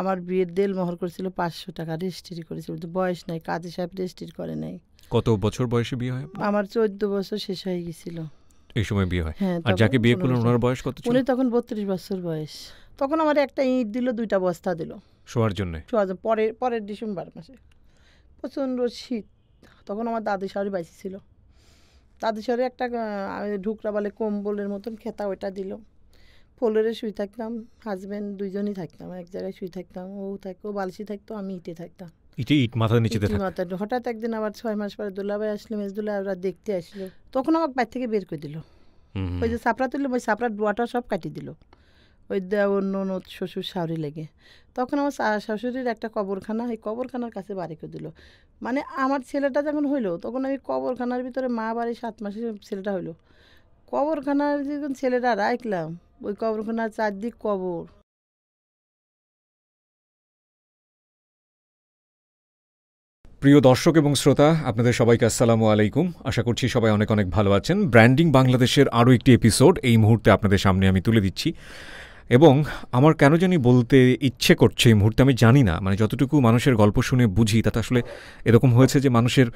আমার বিয়ের দেল মহর করেছিল পাঁচশো টাকা রেজিস্ট্রি করেছিল কিন্তু বয়স নাই কাজী সাহেব রেজিস্ট্রি করে নাই কত বছর বয়সে বিয়ে হয় আমার চোদ্দ বছর শেষ হয়ে গেছিল এই সময় বিয়ে হয় হ্যাঁ, আর যাকে বিয়ে করলেন ওনার বয়স কত উনি তখন বত্রিশ বছর বয়স তখন আমার একটা ইট দিল দুইটা বস্তা দিল শোয়ার জন্য পরে পরের ডিসেম্বর মাসে প্রচণ্ড শীত তখন আমার দাদু শাহরি বাইসি ছিল দাদু শাহরি একটা ঢুকরা বলে কম্বলের মতন খেতা ওইটা দিল ফোলোরে শুয়ে থাকতাম হাজব্যান্ড দুইজনই থাকতাম এক জায়গায় শুয়ে থাকতাম ও থাকতো বালসি থাকতো আমি ইটে থাকতাম ইটে ইট মাথার নিচে মাথা হঠাৎ একদিন আবার ছয় মাস পরে দোলাবাই আসলো মেজদুলা আবার দেখতে আসলো তখন আমাকে বাইর থেকে বের করে দিল ওই যে সাপড়া তুললাম ওই সাপড়ার ডোয়াটা সব কাটিয়ে দিল ওই অন্য নদ শ্বশুর শাহরি লেগে তখন আমার শাশুড়ির একটা কবরখানা এই কবরখানার কাছে বাড়ি করে দিল মানে আমার ছেলেটা যখন হইলো তখন আমি কবরখানার ভিতরে মা বাড়ি সাত মাসের ছেলেটা হইলো কবরখানার যখন ছেলেটা রাখলাম ওই কবরখানার চারদিক কবর প্রিয় দর্শক এবং শ্রোতা আপনাদের সবাইকে আসসালামু আলাইকুম আশা করছি সবাই অনেক অনেক ভালো আছেন ব্র্যান্ডিং বাংলাদেশের আরও একটি এপিসোড এই মুহূর্তে আপনাদের সামনে আমি তুলে দিচ্ছি এবং আমার কেন জানি বলতে ইচ্ছে করছে এই মুহূর্তে আমি জানি না মানে যতটুকু মানুষের গল্প শুনে বুঝি তাতে আসলে এরকম হয়েছে যে মানুষের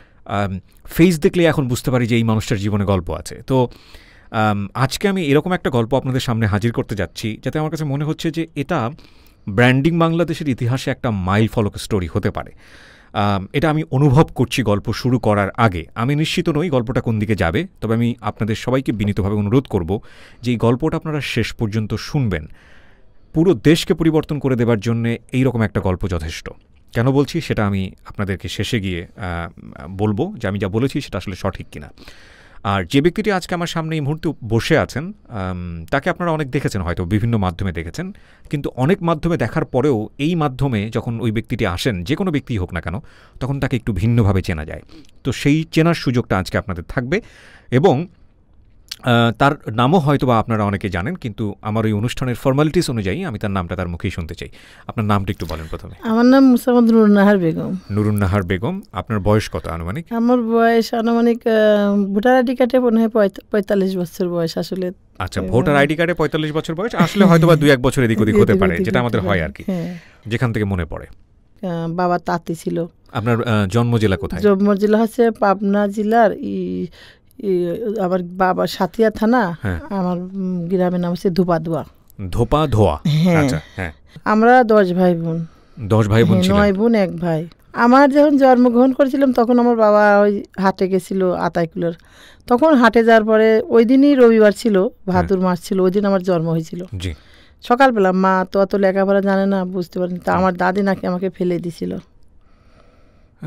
ফেস দেখলে এখন বুঝতে পারি যে এই মানুষটার জীবনে গল্প আছে তো আজকে আমি এরকম একটা গল্প আপনাদের সামনে হাজির করতে যাচ্ছি যাতে আমার কাছে মনে হচ্ছে যে এটা ব্র্যান্ডিং বাংলাদেশের ইতিহাসে একটা মাইল ফলক স্টোরি হতে পারে এটা আমি অনুভব করছি গল্প শুরু করার আগে আমি নিশ্চিত নই গল্পটা কোন দিকে যাবে তবে আমি আপনাদের সবাইকে বিনীতভাবে অনুরোধ করব যে এই গল্পটা আপনারা শেষ পর্যন্ত শুনবেন পুরো দেশকে পরিবর্তন করে দেবার জন্য রকম একটা গল্প যথেষ্ট কেন বলছি সেটা আমি আপনাদেরকে শেষে গিয়ে বলবো যে আমি যা বলেছি সেটা আসলে সঠিক কিনা আর যে ব্যক্তিটি আজকে আমার সামনে এই মুহূর্তে বসে আছেন তাকে আপনারা অনেক দেখেছেন হয়তো বিভিন্ন মাধ্যমে দেখেছেন কিন্তু অনেক মাধ্যমে দেখার পরেও এই মাধ্যমে যখন ওই ব্যক্তিটি আসেন যে কোনো ব্যক্তিই হোক না কেন তখন তাকে একটু ভিন্নভাবে চেনা যায় তো সেই চেনার সুযোগটা আজকে আপনাদের থাকবে এবং তার নামও হয়তো বা আপনারা অনেকে জানেন কিন্তু আমার ওই অনুষ্ঠানের ফর্মালিটিস অনুযায়ী আমি তার নামটা তার মুখেই শুনতে চাই আপনার নামটা একটু বলেন প্রথমে আমার নাম মুসামদ নুরুন্নাহার বেগম নুরুন্নাহার বেগম আপনার বয়স কত আনুমানিক আমার বয়স আনুমানিক ভোটার আইডি কার্ডে মনে হয় পঁয়তাল্লিশ বছর বয়স আসলে আচ্ছা ভোটার আইডি কার্ডে পঁয়তাল্লিশ বছর বয়স আসলে হয়তো বা দুই এক বছর এদিক ওদিক হতে পারে যেটা আমাদের হয় আর কি হ্যাঁ। যেখান থেকে মনে পড়ে বাবা তাঁতি ছিল আপনার জন্ম জেলা কোথায় জন্ম জেলা হচ্ছে পাবনা জেলার আবার বাবা সাথিয়া থানা হ্যাঁ। আমার গ্রামের নাম হচ্ছে ধোপা ধোয়া ধোপা ধোয়া হ্যাঁ।, আচ্ছা, হ্যাঁ আমরা দশ ভাই বোন দশ ভাই বোন হ্যাঁ, নয় বোন এক ভাই আমার যখন জন্মগ্রহণ করেছিলাম তখন আমার বাবা ওই হাটে গেছিল আতাইকুলোর তখন হাটে যাওয়ার পরে ওই দিনই রবিবার ছিল ভাদুর মাস ছিল ওই দিন আমার জন্ম হয়েছিল সকালবেলা মা তো অত লেখাপড়া জানে না বুঝতে পারেন তা আমার দাদি নাকি আমাকে ফেলে দিছিল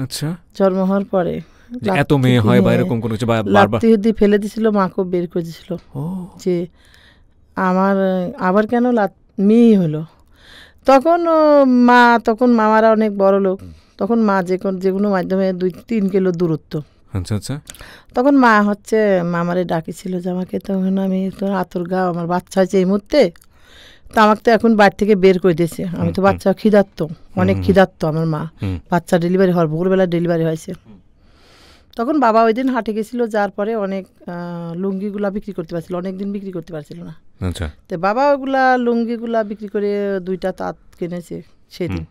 আচ্ছা জন্ম হওয়ার পরে যে এত মেয়ে হয় বা এরকম কোনো কিছু বা বারবার ফেলে দিছিল মাকে বের করে দিছিল যে আমার আবার কেন মেয়েই হলো তখন মা তখন মামারা অনেক বড় লোক তখন মা যে কোনো যে কোনো মাধ্যমে দুই তিন কিলো দূরত্ব আচ্ছা আচ্ছা তখন মা হচ্ছে মামারে ডাকিছিল যে আমাকে তখন আমি তো আতর গা আমার বাচ্চা হয়েছে এই মুহূর্তে তো আমাকে তো এখন বাড়ি থেকে বের করে দিয়েছে আমি তো বাচ্চা খিদার্ত অনেক খিদার্ত আমার মা বাচ্চা ডেলিভারি হওয়ার ভোরবেলা ডেলিভারি হয়েছে তখন বাবা ওই দিন হাটে গেছিল যার পরে অনেক লুঙ্গিগুলা বিক্রি করতে পারছিল অনেক দিন বিক্রি করতে পারছিল না আচ্ছা। তো বাবা ওগুলা লুঙ্গিগুলা বিক্রি করে দুইটা তাঁত কিনেছে সেদিন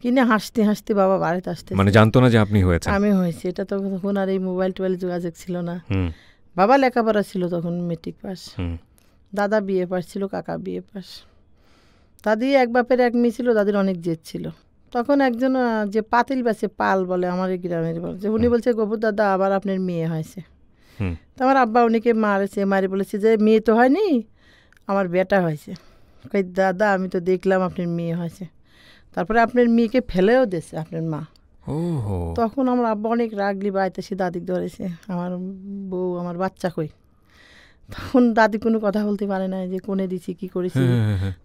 কিনে হাসতে হাসতে বাবা বাড়িতে আসতে মানে জানতো না যে আপনি হয়েছে আমি হয়েছি এটা তো তখন আর এই মোবাইল টোবাইল যোগাযোগ ছিল না বাবা লেখাপড়া ছিল তখন মেট্রিক পাস দাদা বিয়ে পাস ছিল কাকা বিয়ে পাস দাদি এক বাপের এক মেয়ে ছিল দাদির অনেক জেদ ছিল তখন একজন যে পাতিল বেছে পাল বলে আমার গ্রামের বলছে উনি বলছে গোবর দাদা আবার আপনার মেয়ে হয়েছে তো আমার আব্বা উনিকে মারেছে মারি বলেছে যে মেয়ে তো হয়নি আমার বেটা হয়েছে কই দাদা আমি তো দেখলাম আপনার মেয়ে হয়েছে তারপরে আপনার মেয়েকে ফেলেও দিয়েছে আপনার মা তখন আমার আব্বা অনেক রাগলি বাড়িতে সে দাদি ধরেছে আমার বউ আমার বাচ্চা কই তখন দাদি কোনো কথা বলতে পারে না যে কোনে দিছি কি করেছি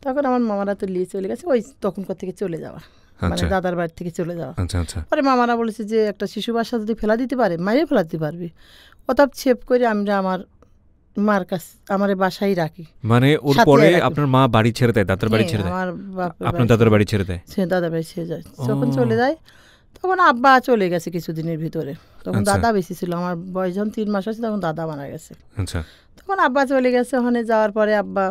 তখন আমার মামারা তো নিয়ে চলে গেছে ওই তখনকার থেকে চলে যাওয়া মানে আচ্ছা। দাদার বাড়ি থেকে চলে যাওয়া আচ্ছা, আচ্ছা। পরে মামারা বলেছে যে একটা শিশু বাসা যদি ফেলা দিতে পারে মায়ে ফেলা দিতে পারবি অতাপ ছেপ করে আমরা আমার মার কাছে আমার বাসায় রাখি মানে ওর পরে আপনার মা বাড়ি ছেড়ে দেয় দাদার বাড়ি হ্যাঁ, ছেড়ে দেয় আপনার দাদার বাড়ি ছেড়ে দেয় সে দাদার বাড়ি ছেড়ে যায় যখন চলে যায় তখন আব্বা চলে গেছে কিছুদিনের ভিতরে তখন দাদা বেশি ছিল আমার বয়স যখন তিন মাস আছে তখন দাদা মারা গেছে তখন আব্বা চলে গেছে ওখানে যাওয়ার পরে আব্বা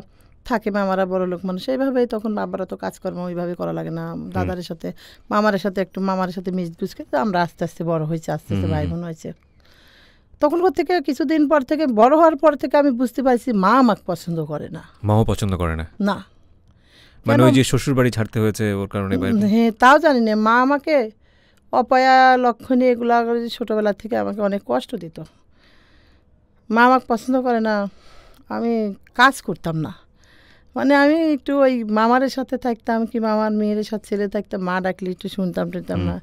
থাকে মামারা বড় লোক মানুষ এইভাবেই তখন বাবারা তো কাজকর্ম ওইভাবে করা লাগে না দাদার সাথে মামারের সাথে একটু মামার সাথে মিসগুজ করে আমরা আস্তে আস্তে বড় হয়েছে আস্তে আস্তে ভাই বোন হয়েছে তখন থেকে কিছুদিন পর থেকে বড় হওয়ার পর থেকে আমি বুঝতে পারছি মা আমাকে পছন্দ করে না মাও পছন্দ করে না না মানে ওই যে শ্বশুর বাড়ি ছাড়তে হয়েছে ওর কারণে হ্যাঁ তাও জানি না মা আমাকে অপয়া লক্ষণী এগুলো ছোটোবেলা থেকে আমাকে অনেক কষ্ট দিত মা আমাকে পছন্দ করে না আমি কাজ করতাম না মানে আমি একটু ওই মামারের সাথে থাকতাম কি মামার মেয়ের সাথে ছেলে থাকতাম মা ডাকলে একটু শুনতাম টুনতাম না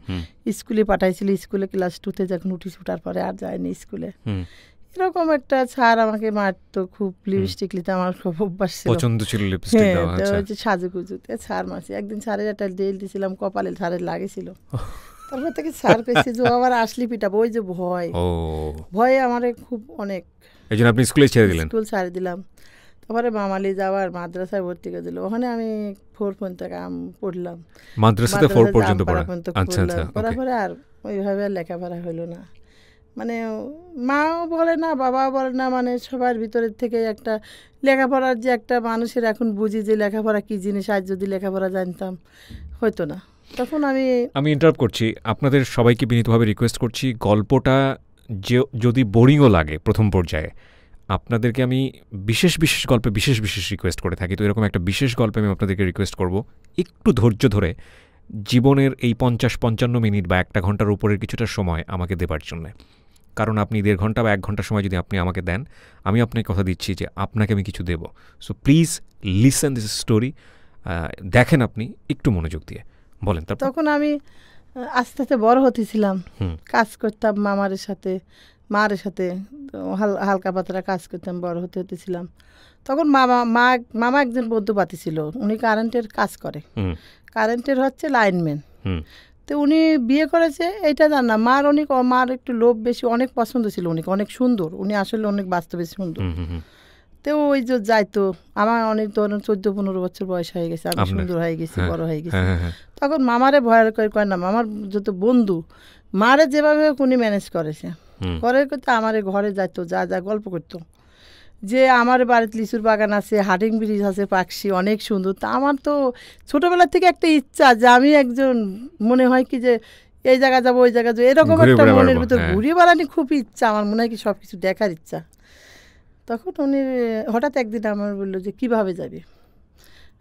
স্কুলে পাঠাইছিল স্কুলে ক্লাস টুতে যখন উঠিস ছুটার পরে আর যায়নি স্কুলে এরকম একটা ছাড় আমাকে মারতো খুব লিপস্টিক নিতে আমার খুব অভ্যাস ছিল পছন্দ ছিল লিপস্টিক হ্যাঁ, আচ্ছা। সাজুগুজুতে ছাড় মাসি একদিন ছাড়ের একটা ডেল দিছিলাম কপালে ছাড়ের লাগেছিল তারপর থেকে ছাড় পেয়েছি যে আমার আসলি পিটা ওই যে ভয় ভয়ে আমার খুব অনেক এই জন্য আপনি স্কুলে ছেড়ে দিলেন স্কুল ছাড়ে দিলাম তারপরে বামালি যাওয়ার মাদ্রাসায় ভর্তি করে দিল ওখানে আমি ফোর পর্যন্ত কাম পড়লাম মাদ্রাসাতে ফোর পর্যন্ত পড়া আচ্ছা আচ্ছা পড়া পরে আর ওইভাবে লেখাপড়া হইলো না মানে মাও বলে না বাবাও বলে না মানে সবার ভিতরের থেকে একটা লেখাপড়ার যে একটা মানুষের এখন বুঝি যে লেখাপড়া কী জিনিস আজ যদি লেখাপড়া জানতাম হয়তো না তখন আমি আমি ইন্টারাপ্ট করছি আপনাদের সবাইকে বিনীতভাবে রিকোয়েস্ট করছি গল্পটা যে যদি বোরিংও লাগে প্রথম পর্যায়ে আপনাদেরকে আমি বিশেষ বিশেষ গল্পে বিশেষ বিশেষ রিকোয়েস্ট করে থাকি তো এরকম একটা বিশেষ গল্পে আমি আপনাদেরকে রিকোয়েস্ট করব একটু ধৈর্য ধরে জীবনের এই পঞ্চাশ পঞ্চান্ন মিনিট বা একটা ঘন্টার উপরের কিছুটা সময় আমাকে দেবার জন্য কারণ আপনি দেড় ঘন্টা বা এক ঘন্টা সময় যদি আপনি আমাকে দেন আমি আপনাকে কথা দিচ্ছি যে আপনাকে আমি কিছু দেব so please listen this story দেখেন আপনি একটু মনোযোগ দিয়ে বলেন তখন আমি আস্তে আস্তে বড় হতেছিলাম কাজ করতাম মামারের সাথে মার সাথে হালকা পাতলা কাজ করতাম বড় হতে হতে ছিলাম তখন মামা মা মামা একজন পাতি ছিল উনি কারেন্টের কাজ করে কারেন্টের হচ্ছে লাইনম্যান তো উনি বিয়ে করেছে এটা জান না মার অনেক মার একটু লোভ বেশি অনেক পছন্দ ছিল উনি অনেক সুন্দর উনি আসলে অনেক বাস্তবে সুন্দর তো ওই যে যাইতো আমার অনেক ধরুন চোদ্দ পনেরো বছর বয়স হয়ে গেছে আমি সুন্দর হয়ে গেছি হ্যাঁ, বড় হয়ে গেছি হ্যাঁ, হ্যাঁ, তখন মামারে ভয় করে কয় না মামার যত বন্ধু মারে যেভাবে উনি ম্যানেজ করেছে ঘরে করতে আমার ঘরে যাইতো যা যা গল্প করতো যে আমার বাড়িতে লিচুর বাগান আছে হাটিং ব্রিজ আছে পাখি অনেক সুন্দর তা আমার তো ছোটোবেলার থেকে একটা ইচ্ছা যে আমি একজন মনে হয় কি যে এই জায়গা যাবো ওই জায়গা যাবো এরকম একটা মনের ভিতর হ্যাঁ। ঘুরিয়ে বেড়ানি খুব ইচ্ছা আমার মনে হয় কি সব কিছু দেখার ইচ্ছা তখন উনি হঠাৎ একদিন আমার বললো যে কিভাবে যাবে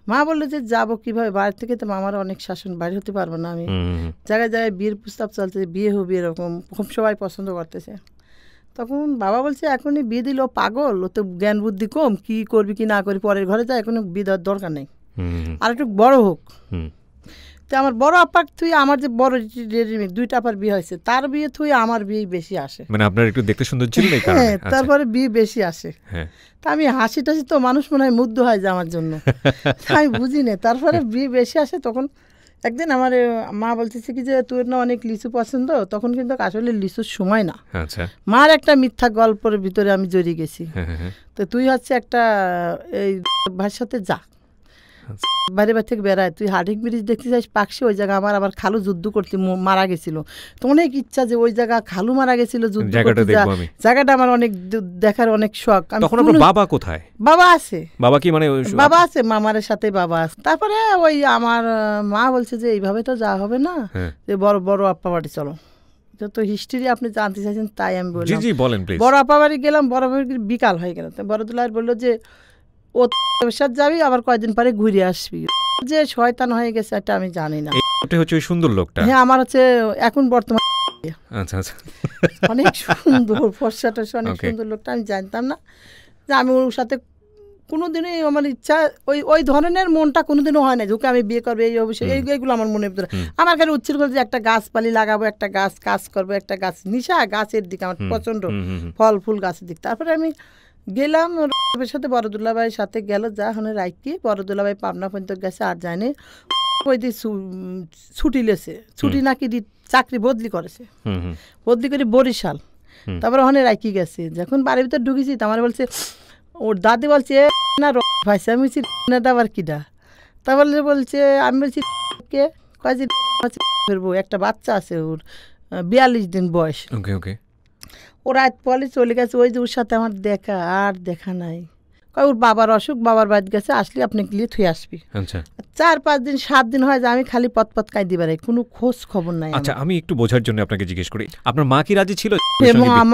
মা বললো যে যাবো কিভাবে বাড়ি থেকে তো মামার অনেক শাসন বাইরে হতে পারবো না আমি জায়গায় জায়গায় বিয়ের প্রস্তাব চলছে বিয়ে হবে এরকম সবাই পছন্দ করতেছে তখন বাবা বলছে এখনই বিয়ে দিল পাগল ও তো জ্ঞান বুদ্ধি কম কি করবি কি না করবি পরের ঘরে যায় এখনো বিয়ে দেওয়ার দরকার নেই আর একটু বড় হোক তো আমার বড় আপার তুই আমার যে বড় দুইটা আপার বিয়ে হয়েছে তার বিয়ে তুই আমার বিয়ে বেশি আসে মানে আপনার একটু দেখতে সুন্দর ছিল হ্যাঁ আচ্ছা। তারপরে বিয়ে বেশি আসে হ্যাঁ তা আমি হাসি টাসি তো মানুষ মনে হয় মুগ্ধ হয় যে আমার জন্য আমি বুঝি না তারপরে বিয়ে বেশি আসে তখন একদিন আমার মা বলতেছে কি যে তোর না অনেক লিচু পছন্দ তখন কিন্তু আসলে লিচুর সময় না আচ্ছা। মার একটা মিথ্যা গল্পের ভিতরে আমি জড়িয়ে গেছি হ্যাঁ, হ্যাঁ, হ্যাঁ। তো তুই হচ্ছে একটা এই ভাইয়ের সাথে যা বাইরে বাইরে থেকে বেড়ায় তুই হাটিক ব্রিজ দেখতে চাস পাকসি ওই জায়গা আমার আবার খালু যুদ্ধ করতে মারা গেছিল তো অনেক ইচ্ছা যে ওই জায়গা খালু মারা গেছিল যুদ্ধ জায়গাটা আমার অনেক দেখার অনেক শখ তখন আপনার বাবা কোথায় বাবা আছে বাবা কি মানে বাবা আছে মামার সাথে বাবা আছে তারপরে ওই আমার মা বলছে যে এইভাবে তো যাওয়া হবে না হ্যাঁ। যে বড় বড় আপা বাড়ি চলো তো হিস্ট্রি আপনি জানতে চাইছেন তাই আমি বলি বড় আপা বাড়ি গেলাম বড় বিকাল হয়ে গেলাম বড় দুলার বললো যে ও ব্যবসার যাবি আবার কয়েকদিন পরে ঘুরে আসবি যে শয়তান হয়ে গেছে এটা আমি জানি না ওটা হচ্ছে ওই সুন্দর লোকটা হ্যাঁ আমার হচ্ছে এখন বর্তমান আচ্ছা আচ্ছা অনেক সুন্দর ফর্সা অনেক সুন্দর লোকটা আমি জানতাম না যে আমি ওর সাথে কোনোদিনই আমার ইচ্ছা ওই ওই ধরনের মনটা কোনোদিনও হয় না ঝুঁকে আমি বিয়ে করবো এই অবশ্যই এইগুলো আমার মনে ভিতরে আমার কাছে উচ্ছের করে যে একটা গাছপালি লাগাবো একটা গাছ কাজ করবো একটা গাছ নিশা গাছের দিকে আমার প্রচণ্ড ফল ফুল গাছের দিক তারপরে আমি গেলাম রবের সাথে ভাইয়ের সাথে গেল যা হনে রাইতে বড়দুল্লাভাই পাবনা পর্যন্ত গেছে আর যায়নি ওই দিয়ে ছুটি লেছে ছুটি নাকি চাকরি বদলি করেছে বদলি করে বরিশাল তারপরে ওখানে রাইকি গেছে যখন বাড়ির ভিতর ঢুকেছি তোমার বলছে ওর দাদি বলছে না ভাইছে আমি বলছি না দাবার কিডা তারপরে বলছে আমি বলছি কে ফেরবো একটা বাচ্চা আছে ওর বিয়াল্লিশ দিন বয়স ওকে ওকে ওরা রাত চলে গেছে ওই যে ওর সাথে আমার দেখা আর দেখা নাই কয় ওর বাবার অসুখ বাবার বাড়ি গেছে আসলে আপনি গিয়ে থুয়ে আসবি আচ্ছা। চার পাঁচ দিন সাত দিন হয় যে আমি খালি পথ পথ কাঁদি বেড়াই কোনো খোঁজ খবর নাই আচ্ছা আমি একটু বোঝার জন্য আপনাকে জিজ্ঞেস করি আপনার মা কি রাজি ছিল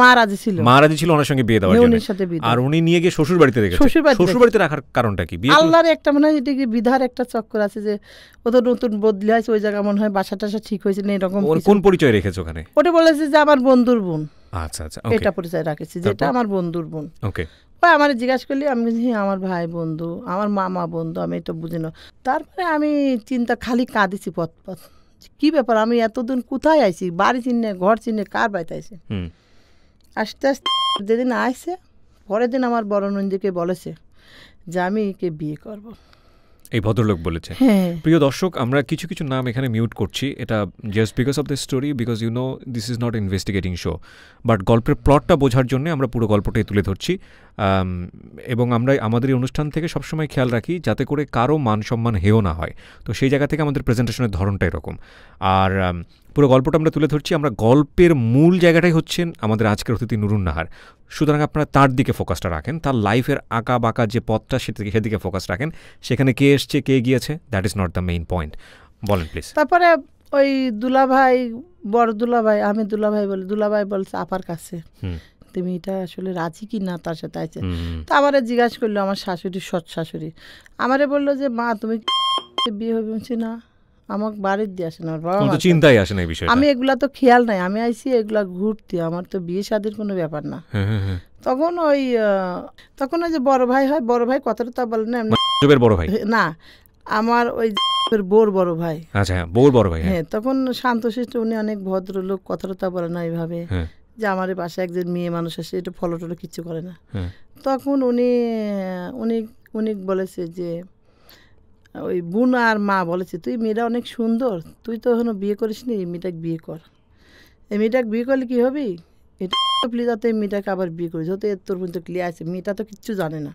মা রাজি ছিল মা রাজি ছিল ওনার সঙ্গে বিয়ে দেওয়ার জন্য আর উনি নিয়ে গিয়ে শ্বশুর বাড়িতে রেখেছে শ্বশুর বাড়িতে রাখার কারণটা কি আল্লাহর একটা মনে হয় এটা কি বিধার একটা চক্কর আছে যে ও তো নতুন বদলি হয়েছে ওই জায়গা মনে হয় বাসা টাসা ঠিক হয়েছে না এরকম কোন পরিচয় রেখেছে ওখানে ওটা বলেছে যে আমার বন্ধুর বোন আচ্ছা আচ্ছা এটা পরিচয় রাখেছি যেটা আমার বন্ধুর বোন ওকে বা আমার জিজ্ঞাসা করলে আমি বুঝি হ্যাঁ, আমার ভাই বন্ধু আমার মামা বন্ধু আমি তো বুঝি না তারপরে আমি চিন্তা খালি কাঁদিছি পথ পথ কী ব্যাপার আমি এতদিন কোথায় আইছি বাড়ি চিনে ঘর চিনে কার বাড়িতে আইছি আস্তে আস্তে যেদিন আসছে পরের দিন আমার বড় নন্দীকে বলেছে যে আমি একে বিয়ে করব এই ভদ্রলোক বলেছে হ্যাঁ। প্রিয় দর্শক আমরা কিছু কিছু নাম এখানে মিউট করছি এটা just because of the story because you know this is not investigating show but গল্পের প্লটটা বোঝার জন্য আমরা পুরো গল্পটাই তুলে ধরছি এবং আমরা আমাদের এই অনুষ্ঠান থেকে সবসময় খেয়াল রাখি যাতে করে কারো মান সম্মান হেও না হয় তো সেই জায়গা থেকে আমাদের প্রেজেন্টেশনের ধরনটা এরকম আর পুরো গল্পটা আমরা তুলে ধরছি আমরা গল্পের মূল জায়গাটাই হচ্ছেন আমাদের আজকের অতিথি নুরুন নাহার সুতরাং আপনারা তার দিকে ফোকাসটা রাখেন তার লাইফের আঁকা বাঁকা যে পথটা সেদিকে সেদিকে ফোকাস রাখেন সেখানে কে এসছে কে গিয়েছে that is not the main point বলেন প্লিজ তারপরে ওই দুলাভাই বড় দুলাভাই আমি দুলাভাই বলি দুলাভাই বলছে আপার কাছে বলতে মেয়েটা আসলে রাজি কি না তার সাথে আছে তো আমারে জিজ্ঞাসা করলো আমার শাশুড়ি সৎ শাশুড়ি আমারে বললো যে মা তুমি বিয়ে হবে বলছি না আমাকে বাড়ির দিয়ে আসে না বাবা চিন্তাই আসে না বিষয় আমি এগুলা তো খেয়াল নাই আমি আইছি এগুলা ঘুরতে আমার তো বিয়ে সাদের কোনো ব্যাপার না হ্যাঁ, হ্যাঁ, হ্যাঁ। তখন ওই তখন ওই যে বড় ভাই হয় বড় ভাই কথাটা তা বলে না বড় ভাই না আমার ওই বোর বড় ভাই আচ্ছা বোর বড় ভাই হ্যাঁ তখন শান্ত শিষ্ট উনি অনেক ভদ্রলোক কথাটা বলে না এইভাবে যে আমার পাশে একজন মেয়ে মানুষ আসে এটা ফলো টলো কিচ্ছু করে না হ্যাঁ। তখন উনি উনি উনি বলেছে যে ওই বোন আর মা বলেছে তুই মেয়েটা অনেক সুন্দর তুই তো এখনো বিয়ে করিস নি মেয়েটাকে বিয়ে কর এই মেয়েটাকে বিয়ে করলে কী হবি এটা প্লিজ যাতে মেয়েটাকে আবার বিয়ে করিস হতে তোর পর্যন্ত ক্লিয়ার আছে মেয়েটা তো কিচ্ছু জানে না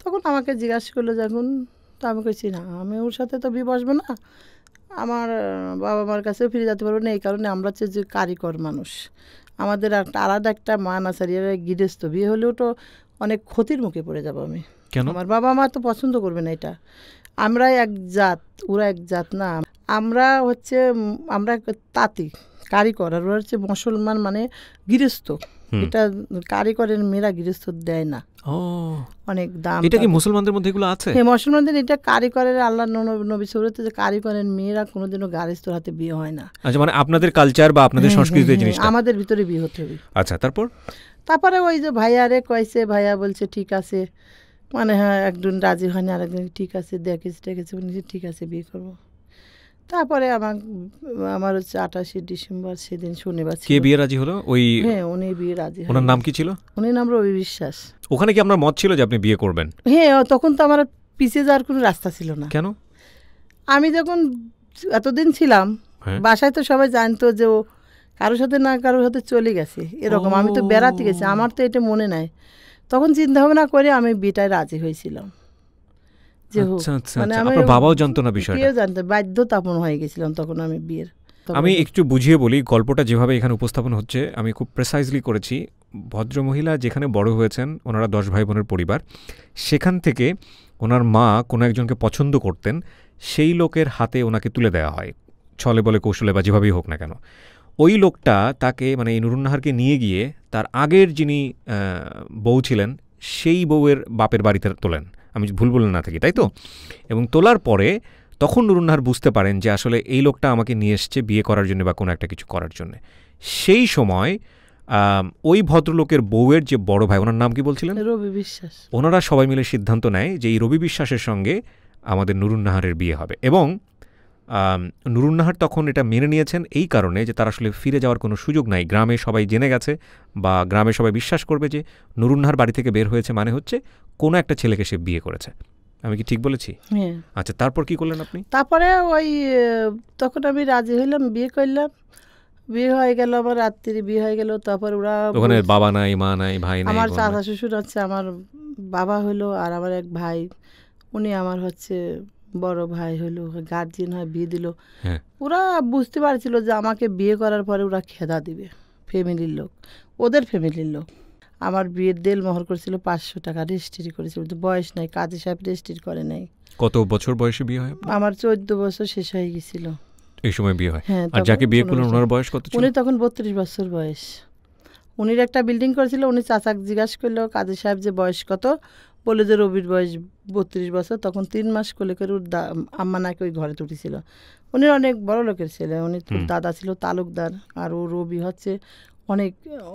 তখন আমাকে জিজ্ঞাসা করলো যখন তো আমি কেছি না আমি ওর সাথে তো বিয়ে বসবো না আমার বাবা মার কাছেও ফিরে যেতে পারবো না এই কারণে আমরা হচ্ছে যে কারিকর মানুষ আমাদের একটা আলাদা একটা মান আছে গৃহস্থ বিয়ে হলেও তো অনেক ক্ষতির মুখে পড়ে যাবো আমি কেন আমার বাবা মা তো পছন্দ করবে না এটা আমরা এক জাত ওরা এক জাত না আমরা হচ্ছে আমরা তাঁতি কারিগর আর ওরা হচ্ছে মুসলমান মানে গৃহস্থ এটা কারিগরের মেয়েরা গৃহস্থ দেয় না অনেক দাম এটা কি মুসলমানদের মধ্যে এগুলো আছে হ্যাঁ মুসলমানদের এটা কারিগরের আল্লাহ নবী সুরতে যে কারিগরের মেয়েরা কোনোদিনও গারিস্তর হাতে বিয়ে হয় না আচ্ছা মানে আপনাদের কালচার বা আপনাদের হ্যাঁ, হ্যাঁ, সংস্কৃতিতে হ্যাঁ, জিনিস আমাদের ভিতরে বিয়ে হতে হবে আচ্ছা তারপর তারপরে ওই যে ভাইয়া রে কয়েছে ভাইয়া বলছে ঠিক আছে মানে হ্যাঁ একজন রাজি হয় হয়নি আরেকজন ঠিক আছে দেখিস দেখেছি ঠিক আছে বিয়ে করবো তারপরে আমার আমার হচ্ছে আঠাশে ডিসেম্বর সেদিন শনিবার কে বিয়ে রাজি হলো ওই হ্যাঁ উনি বিয়ে রাজি ওনার নাম কি ছিল উনি নাম রবি বিশ্বাস ওখানে কি আপনার মত ছিল যে আপনি বিয়ে করবেন হ্যাঁ তখন তো আমার পিছিয়ে যাওয়ার কোনো রাস্তা ছিল না কেন আমি যখন এতদিন ছিলাম হ্যাঁ। বাসায় তো সবাই জানতো যে ও কারোর সাথে না কারোর সাথে চলে গেছে এরকম আমি তো বেড়াতে গেছি আমার তো এটা মনে নাই তখন চিন্তা ভাবনা করে আমি বিটায় রাজি হয়েছিলাম যে আচ্ছা, আচ্ছা, আচ্ছা। মানে বাবাও জানতো না বিষয়টা জানতো বাধ্যতাপন হয়ে গেছিলাম তখন আমি বিয়ের আমি একটু বুঝিয়ে বলি গল্পটা যেভাবে এখানে উপস্থাপন হচ্ছে আমি খুব প্রেসাইজলি করেছি ভদ্রমহিলা যেখানে বড় হয়েছেন ওনারা দশ ভাই বোনের পরিবার সেখান থেকে ওনার মা কোনো একজনকে পছন্দ করতেন সেই লোকের হাতে ওনাকে তুলে দেওয়া হয় ছলে বলে কৌশলে বা যেভাবেই হোক না কেন ওই লোকটা তাকে মানে এই নুরুন্নাহারকে নিয়ে গিয়ে তার আগের যিনি বউ ছিলেন সেই বউয়ের বাপের বাড়িতে তোলেন আমি ভুল বলে না থাকি তাই তো এবং তোলার পরে তখন নুরুন্নাহার বুঝতে পারেন যে আসলে এই লোকটা আমাকে নিয়ে এসছে বিয়ে করার জন্য বা কোনো একটা কিছু করার জন্য সেই সময় ওই ভদ্রলোকের বউয়ের যে বড় ভাই ওনার নাম কি বলছিলেন রবি বিশ্বাস ওনারা সবাই মিলে সিদ্ধান্ত নেয় যে এই রবি বিশ্বাসের সঙ্গে আমাদের নুরুন্নাহারের বিয়ে হবে এবং নুরুন্নাহার তখন এটা মেনে নিয়েছেন এই কারণে যে তার আসলে ফিরে যাওয়ার কোনো সুযোগ নাই গ্রামে সবাই জেনে গেছে বা গ্রামে সবাই বিশ্বাস করবে যে নুরুন্নাহার বাড়ি থেকে বের হয়েছে মানে হচ্ছে কোনো একটা ছেলেকে সে বিয়ে করেছে আমি কি ঠিক বলেছি হ্যাঁ। আচ্ছা তারপর কি করলেন আপনি তারপরে ওই তখন আমি রাজি হইলাম বিয়ে করলাম বিয়ে হয়ে গেল আমার রাত্রি বিয়ে হয়ে গেল তারপর ওরা ওখানে বাবা নাই মা নাই ভাই নাই আমার চাচা শ্বশুর হচ্ছে আমার বাবা হলো আর আমার এক ভাই উনি আমার হচ্ছে বড় ভাই হলো গার্জিয়ান হয় বিয়ে দিল হ্যাঁ। ওরা বুঝতে পারছিল যে আমাকে বিয়ে করার পরে ওরা খেদা দিবে ফ্যামিলির লোক ওদের ফ্যামিলির লোক আমার বিয়ের দেল মহর করেছিল পাঁচশো টাকা রেজিস্ট্রি করেছিল কিন্তু বয়স নাই কাজী সাহেব রেজিস্ট্রি করে নাই কত বছর বয়সে বিয়ে হয় আমার চোদ্দ বছর শেষ হয়ে গেছিল এই সময় বিয়ে হয় হ্যাঁ, আর যাকে বিয়ে করলেন ওনার বয়স কত উনি তখন বত্রিশ বছর বয়স উনির একটা বিল্ডিং করেছিল উনি চাচাকে জিজ্ঞাসা করলো কাজী সাহেব যে বয়স কত বলে যে রবির বয়স বত্রিশ বছর তখন তিন মাস কোলে করে ওর আম্মা নাকি ওই ঘরে তুটেছিল উনি অনেক বড় লোকের ছেলে উনি দাদা ছিল তালুকদার আর ও রবি হচ্ছে অনেক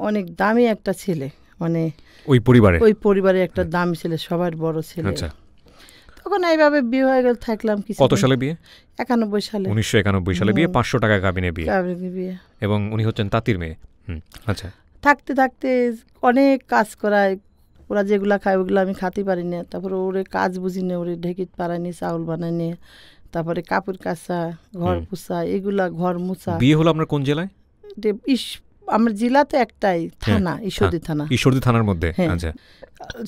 অনেক দামি একটা ছেলে মানে ওই পরিবারে ওই পরিবারে একটা হ্যাঁ। দামি ছেলে সবার বড় ছেলে আচ্ছা তখন এইভাবে বিয়ে হয়ে গেল থাকলাম কি কত সালে বিয়ে একানব্বই সালে উনিশশো একানব্বই সালে বিয়ে পাঁচশো টাকা কাবিনে বিয়ে বিয়ে এবং উনি হচ্ছেন তাঁতির মেয়ে হুম আচ্ছা থাকতে থাকতে অনেক কাজ করায় ওরা যেগুলো খায় ওগুলো আমি খাতে পারি না তারপরে ওরে কাজ বুঝি না ওরে ঢেকিত পারায়নি চাউল বানায় নিয়ে তারপরে কাপড় কাচা ঘর পোছা এগুলা ঘর মুছা বিয়ে হলো আপনার কোন জেলায় ইস আমার জেলা তো একটাই হ্যাঁ, থানা ঈশ্বরদী থানা ঈশ্বরদী থানার মধ্যে হ্যাঁ। আচ্ছা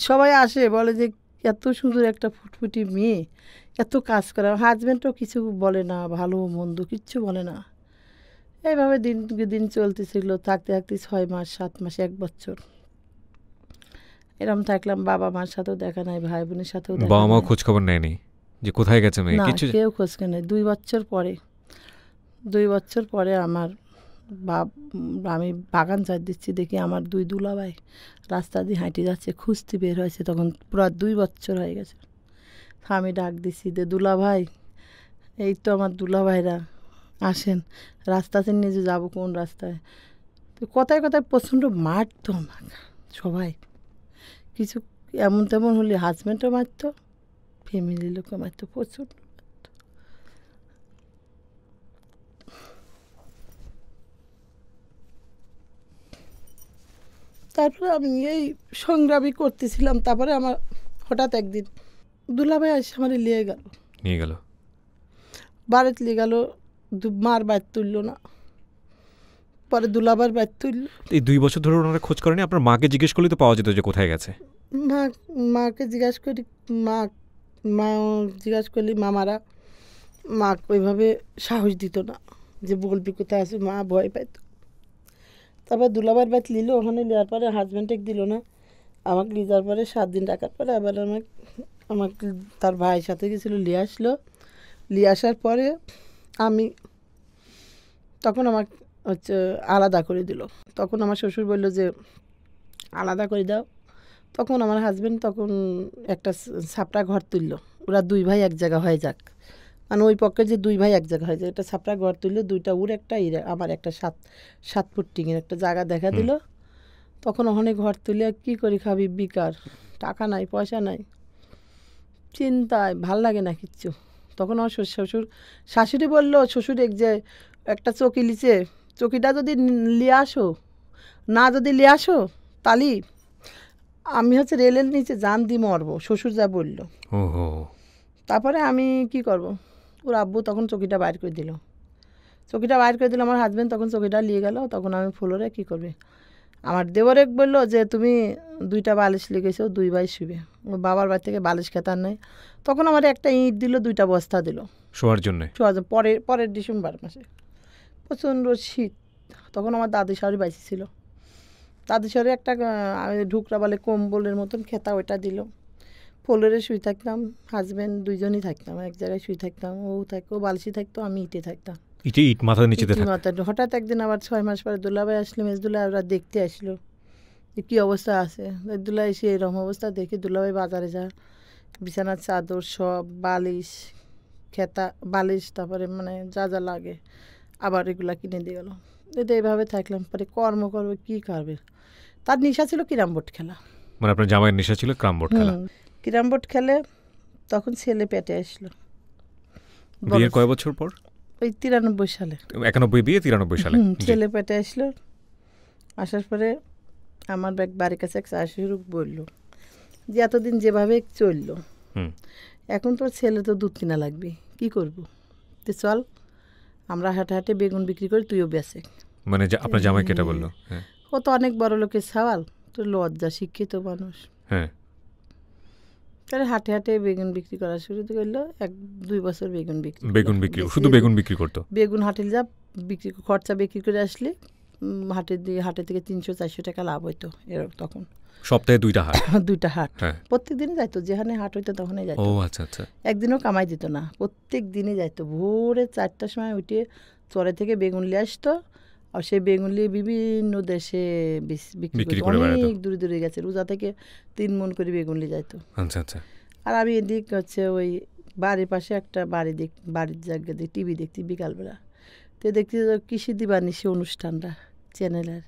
সবাই আসে বলে যে এত সুন্দর একটা ফুটফুটি মেয়ে এত কাজ করে হাজব্যান্ডও কিছু বলে না ভালো মন্দ কিচ্ছু বলে না এইভাবে দিন দিন চলতেছিল থাকতে থাকতে ছয় মাস সাত মাস এক বছর এরম থাকলাম বাবা মার সাথেও দেখা নাই ভাই বোনের সাথেও বাবা মা খোঁজ খবর নেয়নি যে কোথায় গেছে মেয়ে কিছু কেউ খোঁজ নেই দুই বছর পরে দুই বছর পরে আমার বা আমি বাগান ছাড় দিচ্ছি দেখি আমার দুই দুলা ভাই রাস্তা দিয়ে হাঁটি যাচ্ছে খুঁজতে বের হয়েছে তখন পুরো দুই বছর হয়ে গেছে আমি ডাক দিছি যে ভাই এই তো আমার দুলা ভাইরা আসেন রাস্তাতে নিয়ে যে যাবো কোন রাস্তায় তো কথায় কথায় প্রচণ্ড মারতো আমাকে সবাই কিছু এমন তেমন হলে হাজব্যান্ডও মারতো ফ্যামিলির লোকও মারতো প্রচণ্ড তারপরে আমি এই সংগ্রামই করতেছিলাম তারপরে আমার হঠাৎ একদিন দুলা ভাই আসে আমার লিয়ে গেল নিয়ে গেল বাড়িতে নিয়ে গেল মার বাইর তুললো না পরে দুলাবার বাইর তুললো এই দুই বছর ধরে ওনারা খোঁজ করেনি আপনার মাকে জিজ্ঞেস করলে তো পাওয়া যেত যে কোথায় গেছে মা মাকে জিজ্ঞাসা করি মা মা জিজ্ঞাসা করলি মামারা মা ওইভাবে সাহস দিত না যে বলবি কোথায় আছে মা ভয় পাইতো তারপর দুলাবার বাইত নিল ওখানে নেওয়ার পরে হাজব্যান্ডে দিল না আমাকে যাওয়ার পরে সাত দিন রাখার পরে আবার আমাকে আমাকে তার ভাইয়ের সাথে গেছিলো নিয়ে আসলো নিয়ে আসার পরে আমি তখন আমার হচ্ছে আলাদা করে দিল তখন আমার শ্বশুর বলল যে আলাদা করে দাও তখন আমার হাজব্যান্ড তখন একটা ছাপটা ঘর তুললো ওরা দুই ভাই এক জায়গা হয়ে যাক মানে ওই পক্ষে যে দুই ভাই এক জায়গা হয়ে যায় একটা ছাপড়া ঘর তুললো দুইটা উড় একটা ইরে আমার একটা সাত সাত ফুট টিঙের একটা জায়গা দেখা দিল তখন ওখানে ঘর তুলে কি করি খাবি বিকার টাকা নাই পয়সা নাই চিন্তায় ভাল লাগে না কিচ্ছু তখন আমার শ্বশুর শ্বশুর শাশুড়ি বললো শ্বশুর এক যে একটা চকি লিচে চকিটা যদি নিয়ে আসো না যদি নিয়ে আসো তালি আমি হচ্ছে রেলের নিচে জান দি মরবো শ্বশুর যা বললো তারপরে আমি কি করব ওর আব্বু তখন চকিটা বাইর করে দিল চকিটা বাইর করে দিল আমার হাজব্যান্ড তখন চকিটা নিয়ে গেল তখন আমি ফুলরে কী করবে আমার দেবরে বললো যে তুমি দুইটা বালিশ লিখেছো দুই ভাই শুবে ওর বাবার বাড়ি থেকে বালিশ খেতার নেই তখন আমার একটা ইঁট দিল দুইটা বস্তা দিল শোয়ার জন্য শোয়ার জন্য পরের পরের ডিসেম্বর মাসে প্রচণ্ড শীত তখন আমার দাদু শাড়ি বাইসি ছিল দাদু শাড়ি একটা আমি ঢুকরা বলে কম্বলের মতন খেতা ওইটা দিল ফোলোরে শুয়ে থাকতাম হাজব্যান্ড দুইজনই থাকতাম এক জায়গায় শুয়ে থাকতাম ও থাকতো বালসি থাকতো আমি ইটে থাকতাম ইটে ইট মাথার নিচে হঠাৎ একদিন আবার ছয় মাস পরে দুলাভাই আসলো মেজদুলা ওরা দেখতে আসলো যে কী অবস্থা আছে দুলা এসে এরকম অবস্থা দেখে দুলাভাই বাজারে যা বিছানার চাদর সব বালিশ খেতা বালিশ তারপরে মানে যা যা লাগে আবার এগুলা কিনে দিয়ে গেলো এতে এইভাবে থাকলাম পরে কর্ম করবে কী করবে তার নেশা ছিল ক্যারাম বোর্ড খেলা মানে আপনার জামাইয়ের নেশা ছিল ক্যারাম বোর্ড খেলা ক্যারাম বোর্ড খেলে তখন ছেলে পেটে আসলো বিয়ের কয় বছর পর ওই তিরানব্বই সালে একানব্বই বিয়ে তিরানব্বই সালে ছেলে পেটে আসলো আসার পরে আমার ব্যাগ বাড়ির কাছে এক শাশুড়ি বললো যে এতদিন যেভাবে চললো এখন তোর ছেলে তো দুধ কিনা লাগবে কি করব তো চল আমরা হাটে হাটে বেগুন বিক্রি করি তুইও বেসে মানে আপনার জামাই কেটা বললো হ্যাঁ। হ্যাঁ। ও তো অনেক বড় লোকের সওয়াল তো লজ্জা শিক্ষিত মানুষ হ্যাঁ তাহলে হাটে হাটে বেগুন বিক্রি করা শুরু করলো এক দুই বছর বেগুন বিক্রি বেগুন বিক্রি শুধু বেগুন বিক্রি করতো বেগুন হাটে যা বিক্রি খরচা বিক্রি করে আসলে হাটে দিয়ে হাটে থেকে তিনশো চারশো টাকা লাভ হইতো এরকম তখন সপ্তাহে দুইটা হাট দুইটা হাট হ্যাঁ। প্রত্যেক দিনে যাইতো যেখানে হাট হইতো তখনই যাইতো ও আচ্ছা আচ্ছা একদিনও কামাই দিত না প্রত্যেক দিনে যাইতো ভোরে চারটার সময় উঠে চরে থেকে বেগুন নিয়ে আসতো আর সেই বেগুনলি বিভিন্ন দেশে বিক্রি করে অনেক দূরে দূরে গেছে রোজা থেকে তিন মন করে বেগুনলি যাইতো আচ্ছা আচ্ছা আর আমি এদিক হচ্ছে ওই বাড়ির পাশে একটা বাড়ি দেখ বাড়ির জায়গা দিয়ে টিভি দেখছি বিকালবেলা তো দেখছি কৃষি সে অনুষ্ঠানটা চ্যানেলের